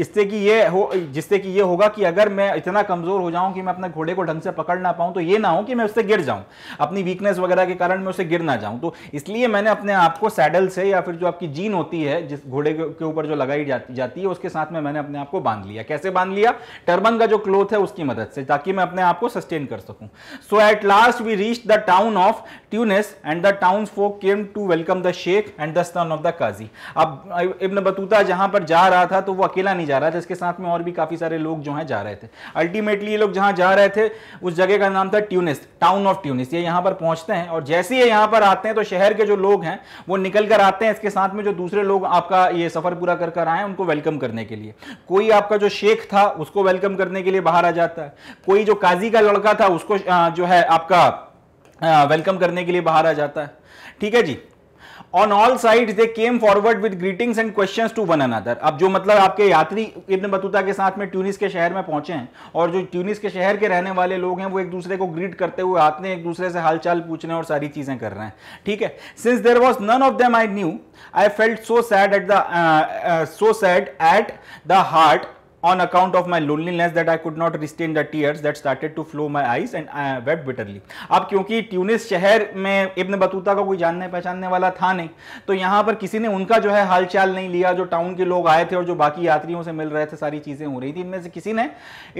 Speaker 1: जिससे कि ये हो जिससे कि ये होगा कि अगर मैं इतना कमजोर हो जाऊं कि मैं अपने घोड़े को ढंग से पकड़ ना पाऊं तो ये ना हो कि मैं उससे गिर जाऊं अपनी वीकनेस वगैरह के कारण मैं उससे गिर ना जाऊं तो इसलिए मैंने अपने आप को सैडल से या फिर जो आपकी जीन होती है जिस घोड़े के ऊपर जो लगाई जाती जाती है उसके साथ में मैंने अपने आप को बांध लिया कैसे बांध लिया टर्बन का जो क्लोथ है उसकी मदद से ताकि मैं अपने आप को सस्टेन कर सकूं so at last we reach the town of Tunis and the town townsfolk came to welcome the sheikh and the son of the qazi अब इब्न बतूता जहां पर जा रहा था तो वो अकेला नहीं जा रहा था इसके साथ में और भी काफी सारे लोग जो हैं जा रहे थे अल्टीमेटली ये लोग जहां जा रहे थे उस जगह का नाम था ट्यूनिस टाउन ऑफ ट्यूनिस ये यहां पर पहुंचते हैं और जैसे ये यहां पर आते हैं तो शहर के जो लोग हैं वो निकल कर आते हैं इसके साथ में जो दूसरे लोग आपका ये सफर पूरा कर कर आए उनको वेलकम करने के लिए कोई आपका जो शेख था उसको वेलकम करने के लिए बाहर आ जाता है कोई जो काजी का लड़का था उसको जो है आपका वेलकम हाँ, करने के लिए बाहर आ जाता है ठीक है जी on all side they came forward with greetings and question to one another अब जो मतलब आपके यात्री इब्न बतूता के साथ में ट्यूनिस के शहर में पहुंचे हैं और जो ट्यूनिस के शहर के रहने वाले लोग हैं वो एक दूसरे को ग्रीट करते हुए आते हैं एक दूसरे से हालचाल पूछने और सारी चीजें कर रहे हैं ठीक है since there was none of them I knew I felt so sad at the so sad at the heart on account of my loneliness that I could not restrain the tears that started to flow my eyes and I uh, wept bitterly. अब क्योंकि ट्यूनिस शहर में Ibn Battuta का कोई जानने पहचानने वाला था नहीं तो यहाँ पर किसी ने उनका जो है हाल चाल नहीं लिया जो टाउन के लोग आए थे और जो बाकी यात्रियों से मिल रहे थे सारी चीज़ें हो रही थी इनमें से किसी ने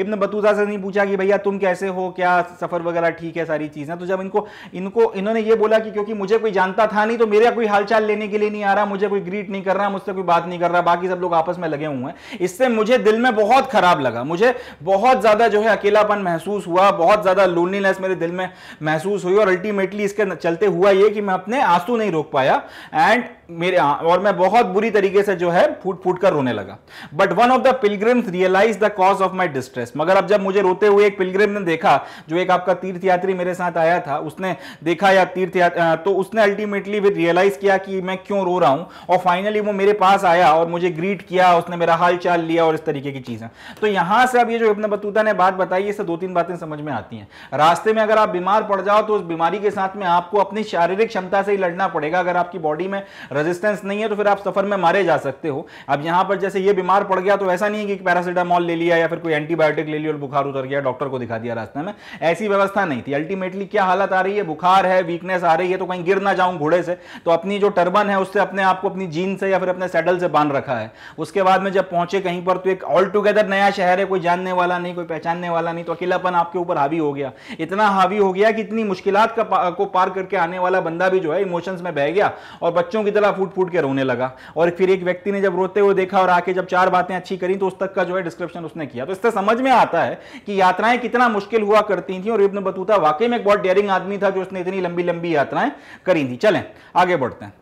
Speaker 1: इब्न बतूता से नहीं पूछा कि भैया तुम कैसे हो क्या सफ़र वगैरह ठीक है सारी चीज़ें तो जब इनको इनको इन्होंने ये बोला कि क्योंकि मुझे कोई जानता था नहीं तो मेरा कोई हाल चाल लेने के लिए नहीं आ रहा मुझे कोई ग्रीट नहीं कर रहा मुझसे कोई बात नहीं कर रहा बाकी सब लोग आपस में लगे हुए हैं इससे मुझे दिल में में बहुत खराब लगा मुझे बहुत ज़्यादा जो है अकेलापन महसूस हुआ बहुत ज़्यादा लोनलीनेस मेरे दिल में महसूस हुई और अल्टीमेटली इसके चलते हुआ ये कि मैं अपने आंसू नहीं रोक पाया एंड मेरे और मैं बहुत बुरी तरीके से जो है फूट फूट कर रोने लगा but one of the pilgrims realise the cause of my distress मगर अब जब मुझे रोते हुए एक पिलग्रिम ने देखा जो एक आपका तीर्थयात्री मेरे साथ आया था उसने देखा या तीर्थ तो उसने अल्टीमेटली भी रियलाइज किया कि मैं क्यों रो रहा हूं और फाइनली वो मेरे पास आया और मुझे ग्रीट किया उसने मेरा हाल चाल लिया और इस तरीके की की चीज़ है तो यहां से अब ये जो इब्न बतूता ने बात बताई इससे दो तीन बातें समझ में आती हैं रास्ते में अगर आप बीमार पड़ जाओ तो उस बीमारी के साथ में आपको अपनी शारीरिक क्षमता से ही लड़ना पड़ेगा अगर आपकी बॉडी में रेजिस्टेंस नहीं है तो फिर आप सफर में मारे जा सकते हो अब यहां पर जैसे ये बीमार पड़ गया तो ऐसा नहीं है कि पैरासिटामॉल ले लिया या फिर कोई एंटीबायोटिक ले लिया और बुखार उतर गया डॉक्टर को दिखा दिया रास्ते में ऐसी व्यवस्था नहीं थी अल्टीमेटली क्या हालत आ रही है बुखार है वीकनेस आ रही है तो कहीं गिर ना जाऊं घोड़े से तो अपनी जो टर्बन है उससे अपने आपको अपनी जीन से या फिर अपने सैडल से बांध रखा है उसके बाद में जब पहुंचे कहीं पर तो एक ऑल टुगेदर नया शहर है कोई जानने वाला नहीं कोई पहचानने वाला नहीं तो अकेलापन आपके ऊपर हावी हो गया इतना हावी हो गया कि इतनी मुश्किल का को पार करके आने वाला बंदा भी जो है इमोशंस में बह गया और बच्चों की तरह फूट फूट के रोने लगा और फिर एक व्यक्ति ने जब रोते हुए देखा और आके जब चार बातें अच्छी करी तो उस तक का जो है डिस्क्रिप्शन उसने किया तो इससे समझ में आता है कि यात्राएं कितना मुश्किल हुआ करती थी और इब्न बतूता वाकई में एक बहुत डेयरिंग आदमी था जो उसने इतनी लंबी लंबी यात्राएं करी थी चलें आगे बढ़ते हैं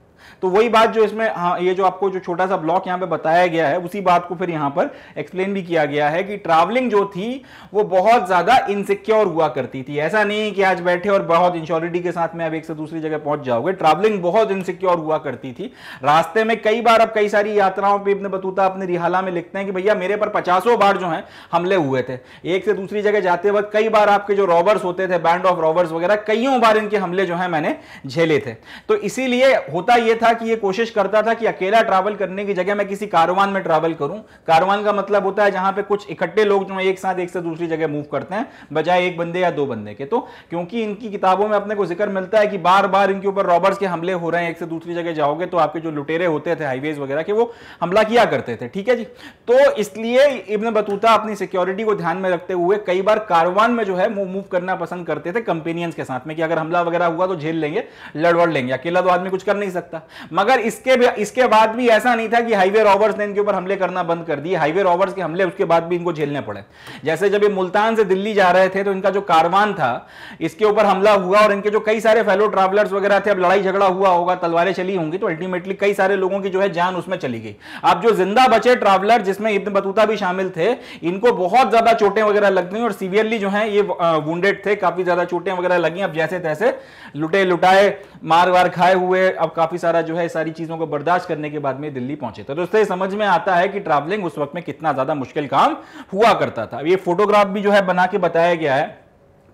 Speaker 1: तो वही बात जो इसमें हाँ ये जो आपको जो छोटा सा ब्लॉक यहाँ पे बताया गया है उसी बात को फिर यहाँ पर एक्सप्लेन भी किया गया है कि ट्रैवलिंग जो थी वो बहुत ज्यादा इनसिक्योर हुआ करती थी ऐसा नहीं कि आज बैठे और बहुत इंश्योरिटी के साथ में अब एक से दूसरी जगह पहुंच जाओगे ट्रैवलिंग बहुत इनसिक्योर हुआ करती थी रास्ते में कई बार अब कई सारी यात्राओं पर अपने बतूता अपने रिहाला में लिखते हैं कि भैया मेरे पर पचासों बार जो है हमले हुए थे एक से दूसरी जगह जाते वक्त कई बार आपके जो रॉबर्स होते थे बैंड ऑफ रॉबर्स वगैरह कईयों बार इनके हमले जो है मैंने झेले थे तो इसीलिए होता यह यह था कि यह कोशिश करता था कि अकेला ट्रैवल करने की जगह मैं किसी कारवान में ट्रैवल करूं कारवान का मतलब होता है जहां पे कुछ इकट्ठे लोग जो एक साथ एक से दूसरी जगह मूव करते हैं बजाय एक बंदे या दो बंदे के तो क्योंकि इनकी किताबों में अपने को जिक्र मिलता है कि बार बार इनके ऊपर रॉबर्स के हमले हो रहे हैं एक से दूसरी जगह जाओगे तो आपके जो लुटेरे होते थे हाईवेज वगैरह के वो हमला किया करते थे ठीक है जी तो इसलिए इब्न बतूता अपनी सिक्योरिटी को ध्यान में रखते हुए कई बार कारवान में जो है मूव करना पसंद करते थे कंपेनियंस के साथ में कि अगर हमला वगैरह हुआ तो झेल लेंगे लड़वड़ लेंगे अकेला तो आदमी कुछ कर नहीं सकता था मगर इसके इसके बाद भी ऐसा नहीं था कि हाईवे रॉबर्स ने इनके ऊपर हमले करना बंद कर दिए हाईवे रॉबर्स के हमले उसके बाद भी इनको झेलने पड़े जैसे जब ये मुल्तान से दिल्ली जा रहे थे तो इनका जो कारवान था इसके ऊपर हमला हुआ और इनके जो कई सारे फेलो ट्रैवलर्स वगैरह थे अब लड़ाई झगड़ा हुआ होगा तलवारें चली होंगी तो अल्टीमेटली कई सारे लोगों की जो है जान उसमें चली गई अब जो जिंदा बचे ट्रैवलर जिसमें इब्न बतूता भी शामिल थे इनको बहुत ज्यादा चोटें वगैरह लग गई और सीवियरली जो है ये वुंडेड थे काफी ज्यादा चोटें वगैरह लगी अब जैसे तैसे लुटे लुटाए मार वार खाए हुए अब काफी सारे बेचारा जो है सारी चीजों को बर्दाश्त करने के बाद में दिल्ली पहुंचे तो दोस्तों समझ में आता है कि ट्रैवलिंग उस वक्त में कितना ज्यादा मुश्किल काम हुआ करता था ये फोटोग्राफ भी जो है बना के बताया गया है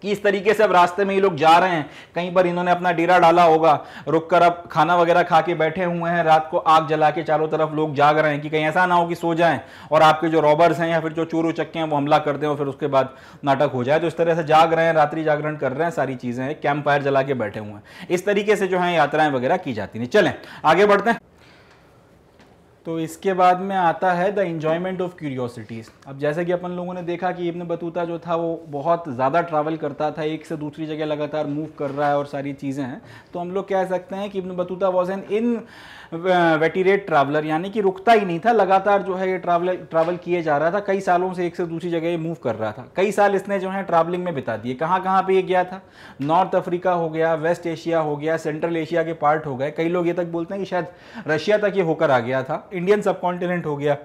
Speaker 1: कि इस तरीके से अब रास्ते में ये लोग जा रहे हैं कहीं पर इन्होंने अपना डेरा डाला होगा रुक कर अब खाना वगैरह खा के बैठे हुए हैं रात को आग जला के चारों तरफ लोग जाग रहे हैं कि कहीं ऐसा ना हो कि सो जाएं और आपके जो रॉबर्स हैं या फिर जो चोर उचक्के हैं वो हमला कर दें और फिर उसके बाद नाटक हो जाए तो इस तरह से जाग रहे हैं रात्रि जागरण कर रहे हैं सारी चीज़ें हैं कैंप फायर जला के बैठे हुए हैं इस तरीके से जो है यात्राएं वगैरह की जाती हैं चलें आगे बढ़ते हैं तो इसके बाद में आता है द इन्जॉयमेंट ऑफ क्यूरियोसिटीज़ अब जैसे कि अपन लोगों ने देखा कि इब्न बतूता जो था वो बहुत ज़्यादा ट्रैवल करता था एक से दूसरी जगह लगातार मूव कर रहा है और सारी चीज़ें हैं तो हम लोग कह सकते हैं कि Ibn Battuta was an inveterate traveller यानी कि रुकता ही नहीं था लगातार जो है ये ट्रैवल ट्रैवल किए जा रहा था कई सालों से एक से दूसरी जगह ये मूव कर रहा था कई साल इसने जो है ट्रैवलिंग में बिता दिए कहाँ कहाँ पे ये गया था नॉर्थ अफ्रीका हो गया वेस्ट एशिया हो गया सेंट्रल एशिया के पार्ट हो गए कई लोग ये तक बोलते हैं कि शायद रशिया तक ये होकर आ गया था इंडियन सब हो गया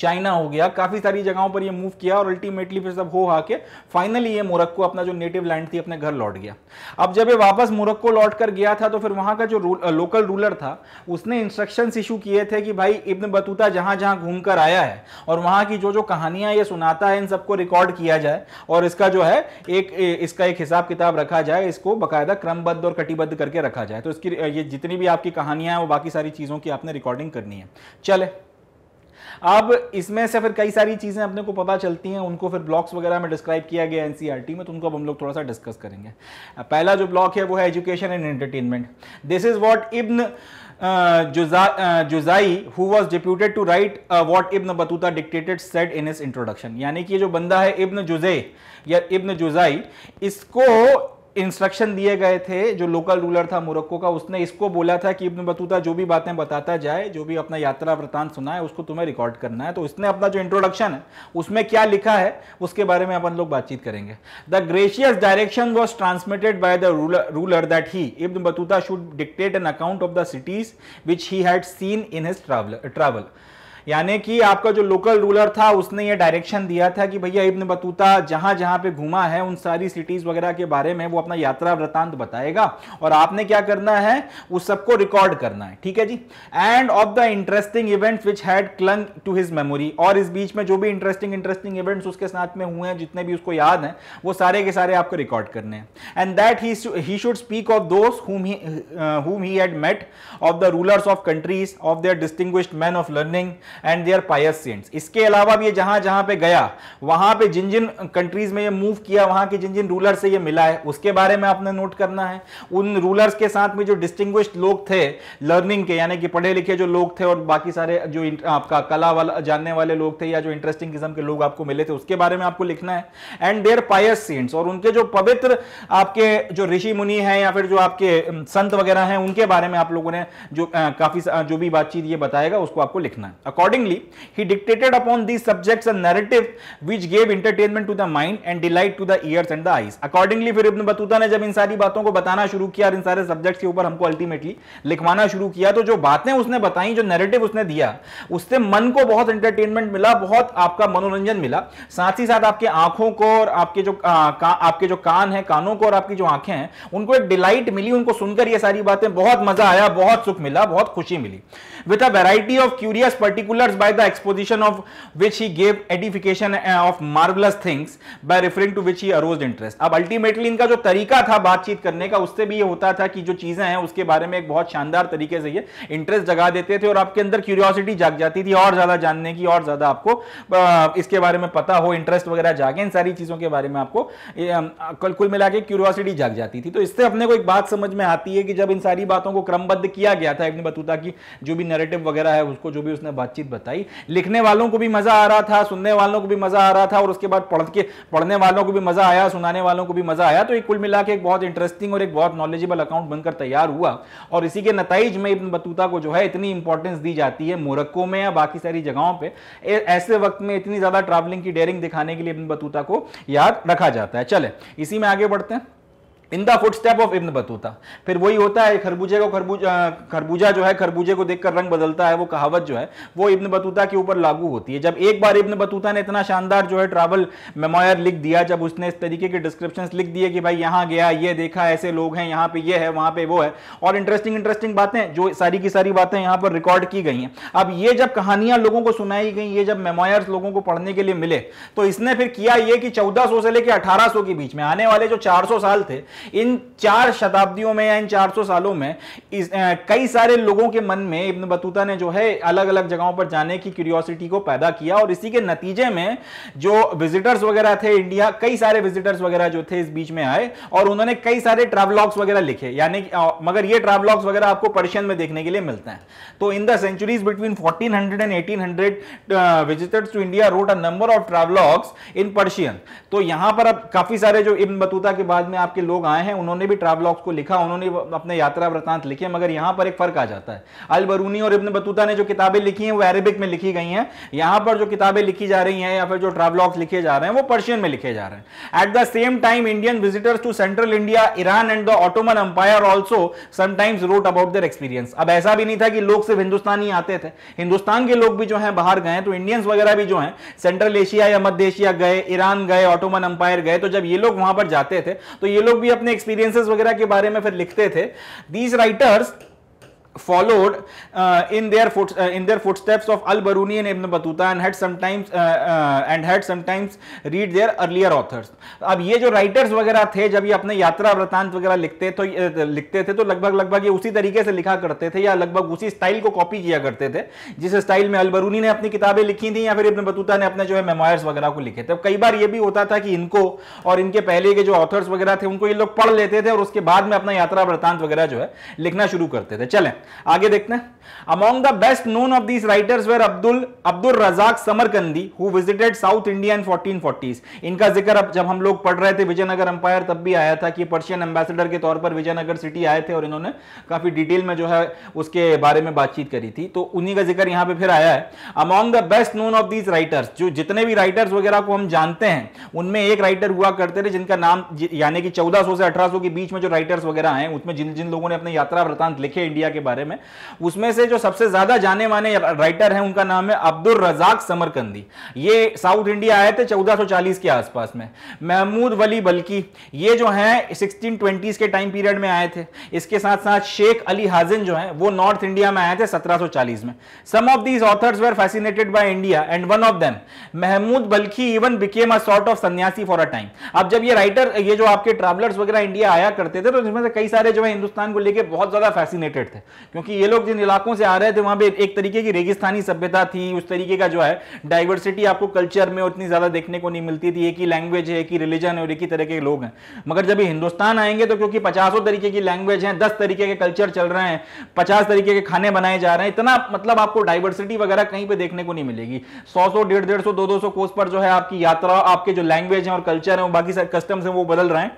Speaker 1: चाइना हो गया काफी सारी जगहों पर ये मूव किया और अल्टीमेटली फिर सब हो आके फाइनली ये मोरक्को अपना जो नेटिव लैंड थी अपने घर लौट गया अब जब ये वापस मोरक्को लौट कर गया था तो फिर वहां का जो रूल, लोकल रूलर था उसने इंस्ट्रक्शंस इशू किए थे कि भाई इब्न बतूता जहां जहां घूम आया है और वहां की जो जो कहानियां ये सुनाता है इन सबको रिकॉर्ड किया जाए और इसका जो है एक इसका एक हिसाब किताब रखा जाए इसको बाकायदा क्रमबद्ध और कटिबद्ध करके रखा जाए तो इसकी ये जितनी भी आपकी कहानियां हैं वो बाकी सारी चीज़ों की आपने रिकॉर्डिंग करनी है चले अब इसमें से फिर कई सारी चीज़ें अपने को पता चलती हैं उनको फिर ब्लॉक्स वगैरह में डिस्क्राइब किया गया एनसीईआरटी e में तो उनको अब हम लोग थोड़ा सा डिस्कस करेंगे पहला जो ब्लॉक है वो है education and entertainment this is what Ibn Juzayy who was deputed to write what Ibn Battuta dictated said in his introduction यानी कि जो बंदा है इब्न जुजे या इब्न जुजाई इसको इंस्ट्रक्शन दिए गए थे जो लोकल रूलर था मोरक्को का उसने इसको बोला था कि इब्न बतूता जो भी बातें बताता जाए जो भी अपना यात्रा वृतांत सुना है उसको तुम्हें रिकॉर्ड करना है तो इसने अपना जो इंट्रोडक्शन है उसमें क्या लिखा है उसके बारे में अपन लोग बातचीत करेंगे the gracious direction was transmitted by the ruler that he Ibn Battuta should dictate an account of the cities which he had seen in his travel यानी कि आपका जो लोकल रूलर था उसने ये डायरेक्शन दिया था कि भैया इब्न बतूता जहां जहां पे घूमा है उन सारी सिटीज वगैरह के बारे में वो अपना यात्रा वृतांत बताएगा और आपने क्या करना है उस सबको रिकॉर्ड करना है ठीक है जी and of the interesting events which had clung to his memory और इस बीच में जो भी इंटरेस्टिंग इंटरेस्टिंग इवेंट्स उसके साथ में हुए हैं जितने भी उसको याद हैं वो सारे के सारे आपको रिकॉर्ड करने हैं and that he should speak of those whom he had met of the rulers of countries of their distinguished man of learning and their pious saints इसके अलावा भी ये जहां जहां पे गया वहां पे जिन जिन कंट्रीज में ये मूव किया वहां के जिन जिन रूलर से ये मिला है उसके बारे में आपने नोट करना है उन रूलर्स के साथ में जो डिस्टिंग्विश्ड लोग थे लर्निंग के यानी कि पढ़े लिखे जो लोग थे और बाकी सारे जो आपका कला वाला जानने वाले लोग थे या जो इंटरेस्टिंग किस्म के लोग आपको मिले थे उसके बारे में आपको लिखना है एंड देयर पायस सेंट्स और उनके जो पवित्र आपके जो ऋषि मुनि हैं या फिर जो आपके संत वगैरह हैं उनके बारे में आप लोगों ने जो आ, काफी जो भी बातचीत ये बताएगा उसको आपको लिखना है according Accordingly, he dictated upon these subjects a narrative which gave entertainment to the mind and delight to the ears and the eyes. Accordingly, फिर इब्न बतूता ने जब इन सारी बातों को बताना शुरू किया और इन सारे सब्जेक्ट्स के ऊपर हमको अल्टीमेटली लिखवाना शुरू किया तो जो बातें उसने बताई जो नैरेटिव उसने दिया उससे मन को बहुत एंटरटेनमेंट मिला बहुत आपका मनोरंजन मिला साथ ही साथ आपके आंखों को और आपके जो आ, का, आपके जो कान है कानों को और आपकी जो आंखें हैं उनको एक डिलाइट मिली उनको सुनकर ये सारी बातें बहुत मजा आया बहुत सुख मिला बहुत खुशी मिली with a variety of curious particular particulars by the exposition of which he gave edification uh, of marvelous things by referring to which he aroused interest अब ultimately इनका जो तरीका था बातचीत करने का उससे भी ये होता था कि जो चीजें हैं उसके बारे में एक बहुत शानदार तरीके से ये इंटरेस्ट जगा देते थे और आपके अंदर क्यूरियोसिटी जाग जाती थी और ज्यादा जानने की और ज्यादा आपको इसके बारे में पता हो इंटरेस्ट वगैरह जागे इन सारी चीजों के बारे में आपको कल कुल मिला के क्यूरियोसिटी जाग जाती थी तो इससे अपने को एक बात समझ में आती है कि जब इन सारी बातों को क्रमबद्ध किया गया था इब्न बतूता की जो भी नरेटिव वगैरह है उसको जो भी उसने बातचीत बातचीत बताई लिखने वालों को भी मजा आ रहा था सुनने वालों को भी मजा आ रहा था और उसके बाद पढ़ के पढ़ने वालों को भी मजा आया सुनाने वालों को भी मजा आया तो एक कुल मिला के एक बहुत इंटरेस्टिंग और एक बहुत नॉलेजेबल अकाउंट बनकर तैयार हुआ और इसी के नतज में इब्न बतूता को जो है इतनी इंपॉर्टेंस दी जाती है मोरक्को में या बाकी सारी जगहों पर ऐसे वक्त में इतनी ज्यादा ट्रैवलिंग की डेयरिंग दिखाने के लिए इब्न बतूता को याद रखा जाता है चले इसी में आगे बढ़ते हैं in the footstep of Ibn Battuta फिर वही होता है खरबूजे को खरबूजा खरबूजा जो है खरबूजे को देखकर रंग बदलता है वो कहावत जो है वो इब्न बतूता के ऊपर लागू होती है जब एक बार इब्न बतूता ने इतना शानदार जो है ट्रैवल मेमोयर लिख दिया जब उसने इस तरीके के डिस्क्रिप्शन लिख दिए कि भाई यहाँ गया ये देखा ऐसे लोग हैं यहाँ पे ये है वहाँ पे वो है और इंटरेस्टिंग इंटरेस्टिंग बातें जो सारी की सारी बातें यहाँ पर रिकॉर्ड की गई हैं अब ये जब कहानियां लोगों को सुनाई गई ये जब मेमोयर्स लोगों को पढ़ने के लिए मिले तो इसने फिर किया ये कि चौदह से लेकर अठारह के बीच में आने वाले जो चार साल थे इन चार शताब्दियों में या इन 400 सालों में इस, आ, कई सारे लोगों के मन में इब्न बतूता ने जो है अलग अलग जगहों पर जाने की क्यूरियोसिटी को पैदा किया और इसी के नतीजे में जो विजिटर्स वगैरह थे इंडिया कई सारे विजिटर्स वगैरह जो थे इस बीच में आए और उन्होंने कई सारे ट्रेवलॉग्स वगैरह लिखे यानी मगर ये ट्रेवलॉग्स वगैरह आपको पर्शियन में देखने के लिए मिलते हैं तो in the centuries between 1400 and 1800 visitors to India wrote a number of travelogues in Persian तो यहां पर अब काफी सारे जो इब्न बतूता के बाद में आपके लोग आए हैं उन्होंने भी ट्रैवलॉग्स को लिखा उन्होंने अपने यात्रा वृतांत लिखे मगर यहां पर एक फर्क आ जाता है अल बरूनी और इब्न बतूता ने जो किताबें लिखी हैं वो अरेबिक में लिखी गई हैं यहां पर जो किताबें लिखी जा रही हैं या फिर जो ट्रैवलॉग्स लिखे जा रहे हैं वो पर्शियन में लिखे जा रहे हैं at the same time Indian visitors to central India Iran and the Ottoman empire also sometimes wrote about their experience अब ऐसा भी नहीं था कि लोग सिर्फ हिंदुस्तान ही आते थे हिंदुस्तान के लोग भी जो है बाहर गए तो इंडियंस वगैरह भी जो है सेंट्रल एशिया या मध्य एशिया गए ईरान गए ऑटोमन अंपायर गए तो जब ये लोग वहां पर जाते थे तो ये लोग भी अपने एक्सपीरियंसेस वगैरह के बारे में फिर लिखते थे these writers followed uh, in their foot, uh, in their footsteps of Al Biruni and Ibn Battuta and had sometimes uh, uh, and had sometimes read their earlier authors. अब ये जो writers वगैरह थे जब ये अपने यात्रा वृतांत वगैरह लिखते तो लिखते थे तो लगभग लगभग ये उसी तरीके से लिखा करते थे या लगभग उसी स्टाइल को कॉपी किया करते थे जिस स्टाइल में अल बरूनी ने अपनी किताबें लिखी थी या फिर इब्न बतूता ने अपने जो है मेमोयर्स वगैरह को लिखे थे कई बार ये भी होता था कि इनको और इनके पहले के जो ऑथर्स वगैरह थे उनको ये लोग पढ़ लेते थे और उसके बाद में अपना यात्रा वृतांत वगैरह जो है लिखना शुरू करते थे चलें आगे देखते हैं among the best known of these writers were Abdul abdul razak samarkandi who visited south india in 1440s इनका जिक्र अब जब हम लोग पढ़ रहे थे विजयनगर एम्पायर तब भी आया था कि पर्शियन एम्बेसडर के तौर पर विजयनगर सिटी आए थे और इन्होंने काफी डिटेल में जो है उसके बारे में बातचीत करी थी तो उन्हीं का जिक्र यहां पे फिर आया है among the best known of these writers जो जितने भी राइटर्स वगैरह को हम जानते हैं उनमें एक राइटर हुआ करते थे जिनका नाम यानी कि 1400 से 1800 के बीच में जो राइटर्स वगैरह आए उसमें जिन जिन लोगों ने अपने यात्रा वृतांत लिखे इंडिया के बारे में उसमें से जो सबसे ज्यादा जाने माने राइटर हैं उनका नाम है अब्दुल रजाक समरकंदी ये साउथ इंडिया आए थे 1440 के आसपास में महमूद वली बल्कि ये जो हैं सिक्सटीन के टाइम पीरियड में आए थे इसके साथ साथ शेख अली हाजिन जो हैं वो नॉर्थ इंडिया में आए थे सत्रह में some of these authors were fascinated by India and one of them Mahmud Balkhi even became a sort of sannyasi for a time अब जब ये राइटर ये जो आपके ट्रैवलर्स वगैरह इंडिया आया करते थे तो इसमें से कई सारे जो है हिंदुस्तान को लेकर बहुत ज्यादा फैसिनेटेड थे क्योंकि ये लोग जिन इलाकों से आ रहे थे वहां पे एक तरीके की रेगिस्तानी सभ्यता थी उस तरीके का जो है डाइवर्सिटी आपको कल्चर में उतनी ज्यादा देखने को नहीं मिलती थी एक ही लैंग्वेज है एक ही रिलीजन है और एक ही तरह के लोग हैं मगर जब हिंदुस्तान आएंगे तो क्योंकि पचासों तरीके की लैंग्वेज है दस तरीके के कल्चर चल रहे हैं पचास तरीके के खाने बनाए जा रहे हैं इतना मतलब आपको डाइवर्सिटी वगैरह कहीं पर देखने को नहीं मिलेगी सौ सौ डेढ़ डेढ़ सौ दो दो सौ कोस पर जो है आपकी यात्रा आपके जो लैंग्वेज है और कल्चर है बाकी कस्टम्स है वो बदल रहे हैं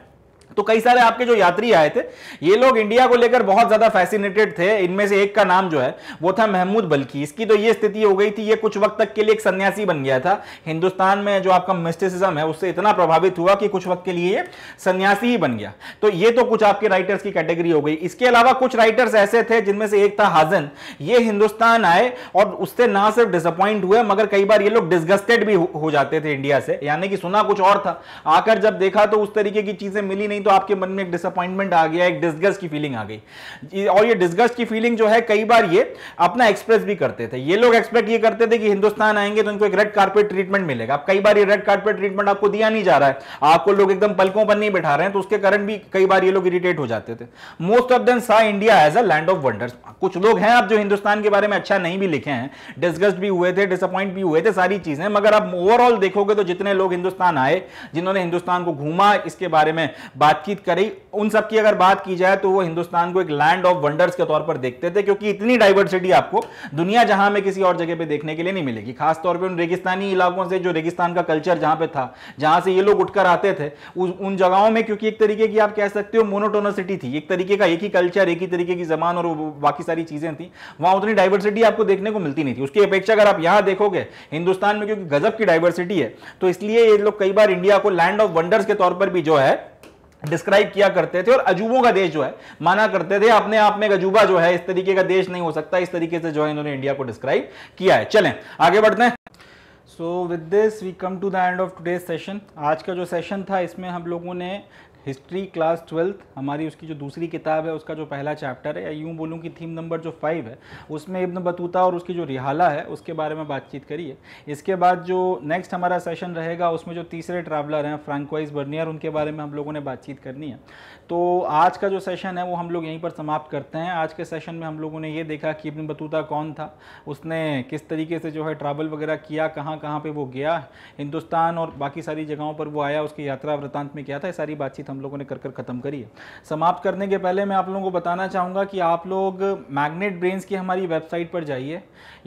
Speaker 1: तो कई सारे आपके जो यात्री आए थे ये लोग इंडिया को लेकर बहुत ज्यादा फैसिनेटेड थे इनमें से एक का नाम जो है वो था महमूद बल्कि इसकी तो ये स्थिति हो गई थी ये कुछ वक्त तक के लिए एक सन्यासी बन गया था हिंदुस्तान में जो आपका मिस्टिसिज्म है उससे इतना प्रभावित हुआ कि कुछ वक्त के लिए सन्यासी ही बन गया तो ये तो कुछ आपके राइटर्स की कैटेगरी हो गई इसके अलावा कुछ राइटर्स ऐसे थे जिनमें से एक था हाजन ये हिंदुस्तान आए और उससे ना सिर्फ डिसअपॉइंट हुए मगर कई बार ये लोग डिस्गस्टेड भी हो जाते थे इंडिया से यानी कि सुना कुछ और था आकर जब देखा तो उस तरीके की चीजें मिली नहीं तो तो आपके मन में एक डिसअपॉइंटमेंट आ गया एक डिस्गस्ट की फीलिंग आ गई और ये डिस्गस्ट की फीलिंग जो है कई बार ये अपना एक्सप्रेस भी करते थे ये लोग एक्सपेक्ट ये करते थे कि हिंदुस्तान आएंगे तो इनको एक रेड कार्पेट ट्रीटमेंट मिलेगा अब कई बार ये रेड कार्पेट ट्रीटमेंट आपको दिया नहीं जा रहा है आपको लोग एकदम पलकों पर नहीं बैठा रहे हैं तो उसके कारण भी कई बार ये लोग इरिटेट हो जाते थे most of then saw India as a land of wonders कुछ लोग हैं आप जो हिंदुस्तान के बारे में अच्छा नहीं भी लिखे हैं डिस्गस्ट भी हुए थे डिसअपॉइंट भी हुए थे सारी चीजें मगर आप ओवरऑल देखोगे तो जितने लोग हिंदुस्तान आए जिन्होंने हिंदुस्तान को घूमा इसके बारे में बात बातचीत करी उन सब की अगर बात की जाए तो वो हिंदुस्तान को एक लैंड ऑफ वंडर्स के तौर पर देखते थे क्योंकि इतनी डाइवर्सिटी आपको दुनिया जहां में किसी और जगह पे देखने के लिए नहीं मिलेगी खासतौर पर उन रेगिस्तानी इलाकों से जो रेगिस्तान का कल्चर जहां पे था जहां से ये लोग उठकर आते थे उन जगहों में क्योंकि एक तरीके की आप कह सकते हो मोनोटोनोसिटी थी एक तरीके का एक ही कल्चर एक ही तरीके की जबान और बाकी सारी चीजें थी वहां उतनी डाइवर्सिटी आपको देखने को मिलती नहीं थी उसकी अपेक्षा अगर आप यहां देखोगे हिंदुस्तान में क्योंकि गजब की डाइवर्सिटी है तो इसलिए ये लोग कई बार इंडिया को लैंड ऑफ वंडर्स के तौर पर भी जो है डिस्क्राइब किया करते थे और अजूबों का देश जो है माना करते थे अपने आप में एक अजूबा जो है इस तरीके का देश नहीं हो सकता इस तरीके से जो है इन्होंने इंडिया को डिस्क्राइब किया है चलें आगे बढ़ते हैं so with this we come to the end of today session आज का जो सेशन था इसमें हम लोगों ने हिस्ट्री क्लास ट्वेल्थ हमारी उसकी जो दूसरी किताब है उसका जो पहला चैप्टर है या यूँ बोलूँ कि थीम नंबर जो फाइव है उसमें इब्न बतूता और उसकी जो रिहाला है उसके बारे में बातचीत करी है इसके बाद जो नेक्स्ट हमारा सेशन रहेगा उसमें जो तीसरे ट्रैवलर हैं फ्रांकवाइज बर्नियर उनके बारे में हम लोगों ने बातचीत करनी है तो आज का जो सेशन है वो हम लोग यहीं पर समाप्त करते हैं आज के सेशन में हम लोगों ने ये देखा कि इब्न बतूता कौन था उसने किस तरीके से जो है ट्रैवल वगैरह किया कहाँ कहाँ पे वो गया हिंदुस्तान और बाकी सारी जगहों पर वो आया उसकी यात्रा वृतांत में क्या था ये सारी बातचीत हम लोगों ने कर कर ख़त्म करी है समाप्त करने के पहले मैं आप लोगों को बताना चाहूँगा कि आप लोग मैग्नेट ब्रेन्स की हमारी वेबसाइट पर जाइए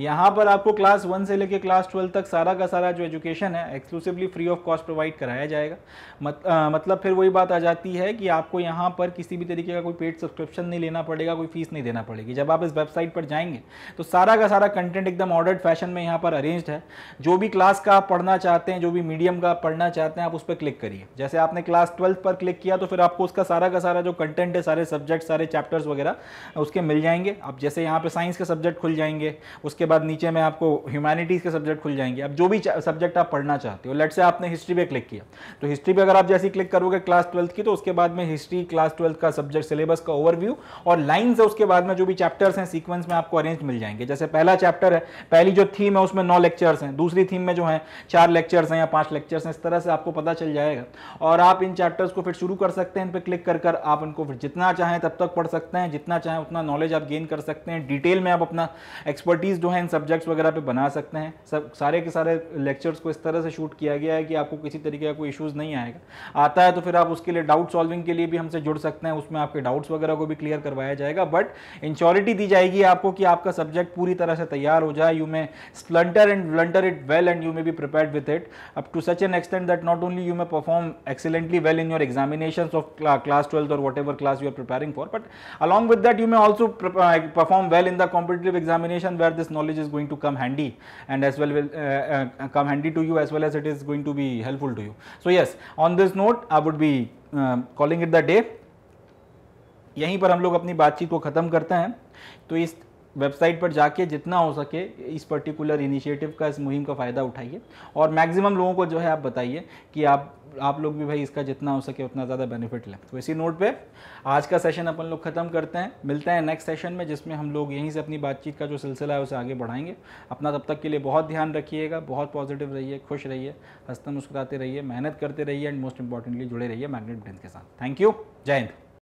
Speaker 1: यहाँ पर आपको क्लास वन से लेकर क्लास ट्वेल्व तक सारा का सारा जो एजुकेशन है exclusively free of cost provide कराया जाएगा मत, आ, मतलब फिर वही बात आ जाती है कि आपको यहाँ यहाँ पर किसी भी तरीके का कोई पेड सब्सक्रिप्शन नहीं लेना पड़ेगा कोई फीस नहीं देना पड़ेगी जब आप इस वेबसाइट पर जाएंगे तो सारा का सारा कंटेंट एकदम ऑर्डर्ड फैशन में यहाँ पर अरेंज्ड है जो भी क्लास का आप पढ़ना चाहते हैं जो भी मीडियम का पढ़ना चाहते हैं आप उस पर क्लिक करिए जैसे आपने क्लास ट्वेल्थ पर क्लिक किया तो फिर आपको उसका सारा का सारा जो कंटेंट है सारे सब्जेक्ट सारे चैप्टर्स वगैरह उसके मिल जाएंगे अब जैसे यहाँ पर साइंस के सब्जेक्ट खुल जाएंगे उसके बाद नीचे में आपको ह्यूमैनिटीज़ के सब्जेक्ट खुल जाएंगे अब जो भी सब्जेक्ट आप पढ़ना चाहते हो लेट से आपने हिस्ट्री पर क्लिक किया तो हिस्ट्री पर अगर आप जैसे क्लिक करोगे क्लास ट्वेल्थ की तो उसके बाद में हिस्ट्री की क्लास ट्वेल्थ का सब्जेक्ट सिलेबस का ओवरव्यू और लाइंस है उसके बाद में जो भी चैप्टर्स हैं सीक्वेंस में आपको अरेंज मिल जाएंगे जैसे पहला चैप्टर है पहली जो थीम है उसमें नौ लेक्चर्स हैं दूसरी थीम में जो है चार लेक्चर्स हैं या पांच लेक्चर्स हैं इस तरह से आपको पता चल जाएगा और आप इन चैप्टर्स को फिर शुरू कर सकते हैं इन पर क्लिक कर कर आप इनको फिर जितना चाहें तब तक पढ़ सकते हैं जितना चाहें उतना नॉलेज आप गेन कर सकते हैं डिटेल में आप अपना एक्सपर्टीज जो है इन सब्जेक्ट्स वगैरह पर बना सकते हैं सब सारे के सारे लेक्चर्स को इस तरह से शूट किया गया है कि आपको किसी तरीके का कोई इशूज़ नहीं आएगा आता है तो फिर आप उसके लिए डाउट सॉल्विंग के लिए भी हमसे जुड़ सकते हैं उसमें आपके डाउट्स वगैरह को भी क्लियर करवाया जाएगा बट इंश्योरिटी दी जाएगी आपको कि आपका सब्जेक्ट पूरी तरह से तैयार हो जाए you may splinter and blunter it well and you may be prepare with it up to such an extent that not only you may perform excellently well in your examination of class twelfth और whatever class you are preparing for but along with that you may also perform well in the competitive examination where this knowledge is going to come handy and as well will uh, uh, come handy to you as well as it is going to be helpful to you. So, yes on this note I calling it the day यहीं पर हम लोग अपनी बातचीत को ख़त्म करते हैं तो इस वेबसाइट पर जाके जितना हो सके इस पर्टिकुलर इनिशिएटिव का इस मुहिम का फ़ायदा उठाइए और मैक्सिमम लोगों को जो है आप बताइए कि आप आप लोग भी भाई इसका जितना हो सके उतना ज़्यादा बेनिफिट लें तो इसी नोट पे आज का सेशन अपन लोग ख़त्म करते हैं मिलते हैं नेक्स्ट सेशन में जिसमें हम लोग यहीं से अपनी बातचीत का जो सिलसिला है उसे आगे बढ़ाएंगे अपना तब तक के लिए बहुत ध्यान रखिएगा बहुत पॉजिटिव रहिए खुश रहिए हंसते मुस्कुराते रहिए मेहनत करते रहिए एंड मोस्ट इंपॉर्टेंटली जुड़े रहिए मैग्नेट ब्रेंथ के साथ थैंक यू जय हिंद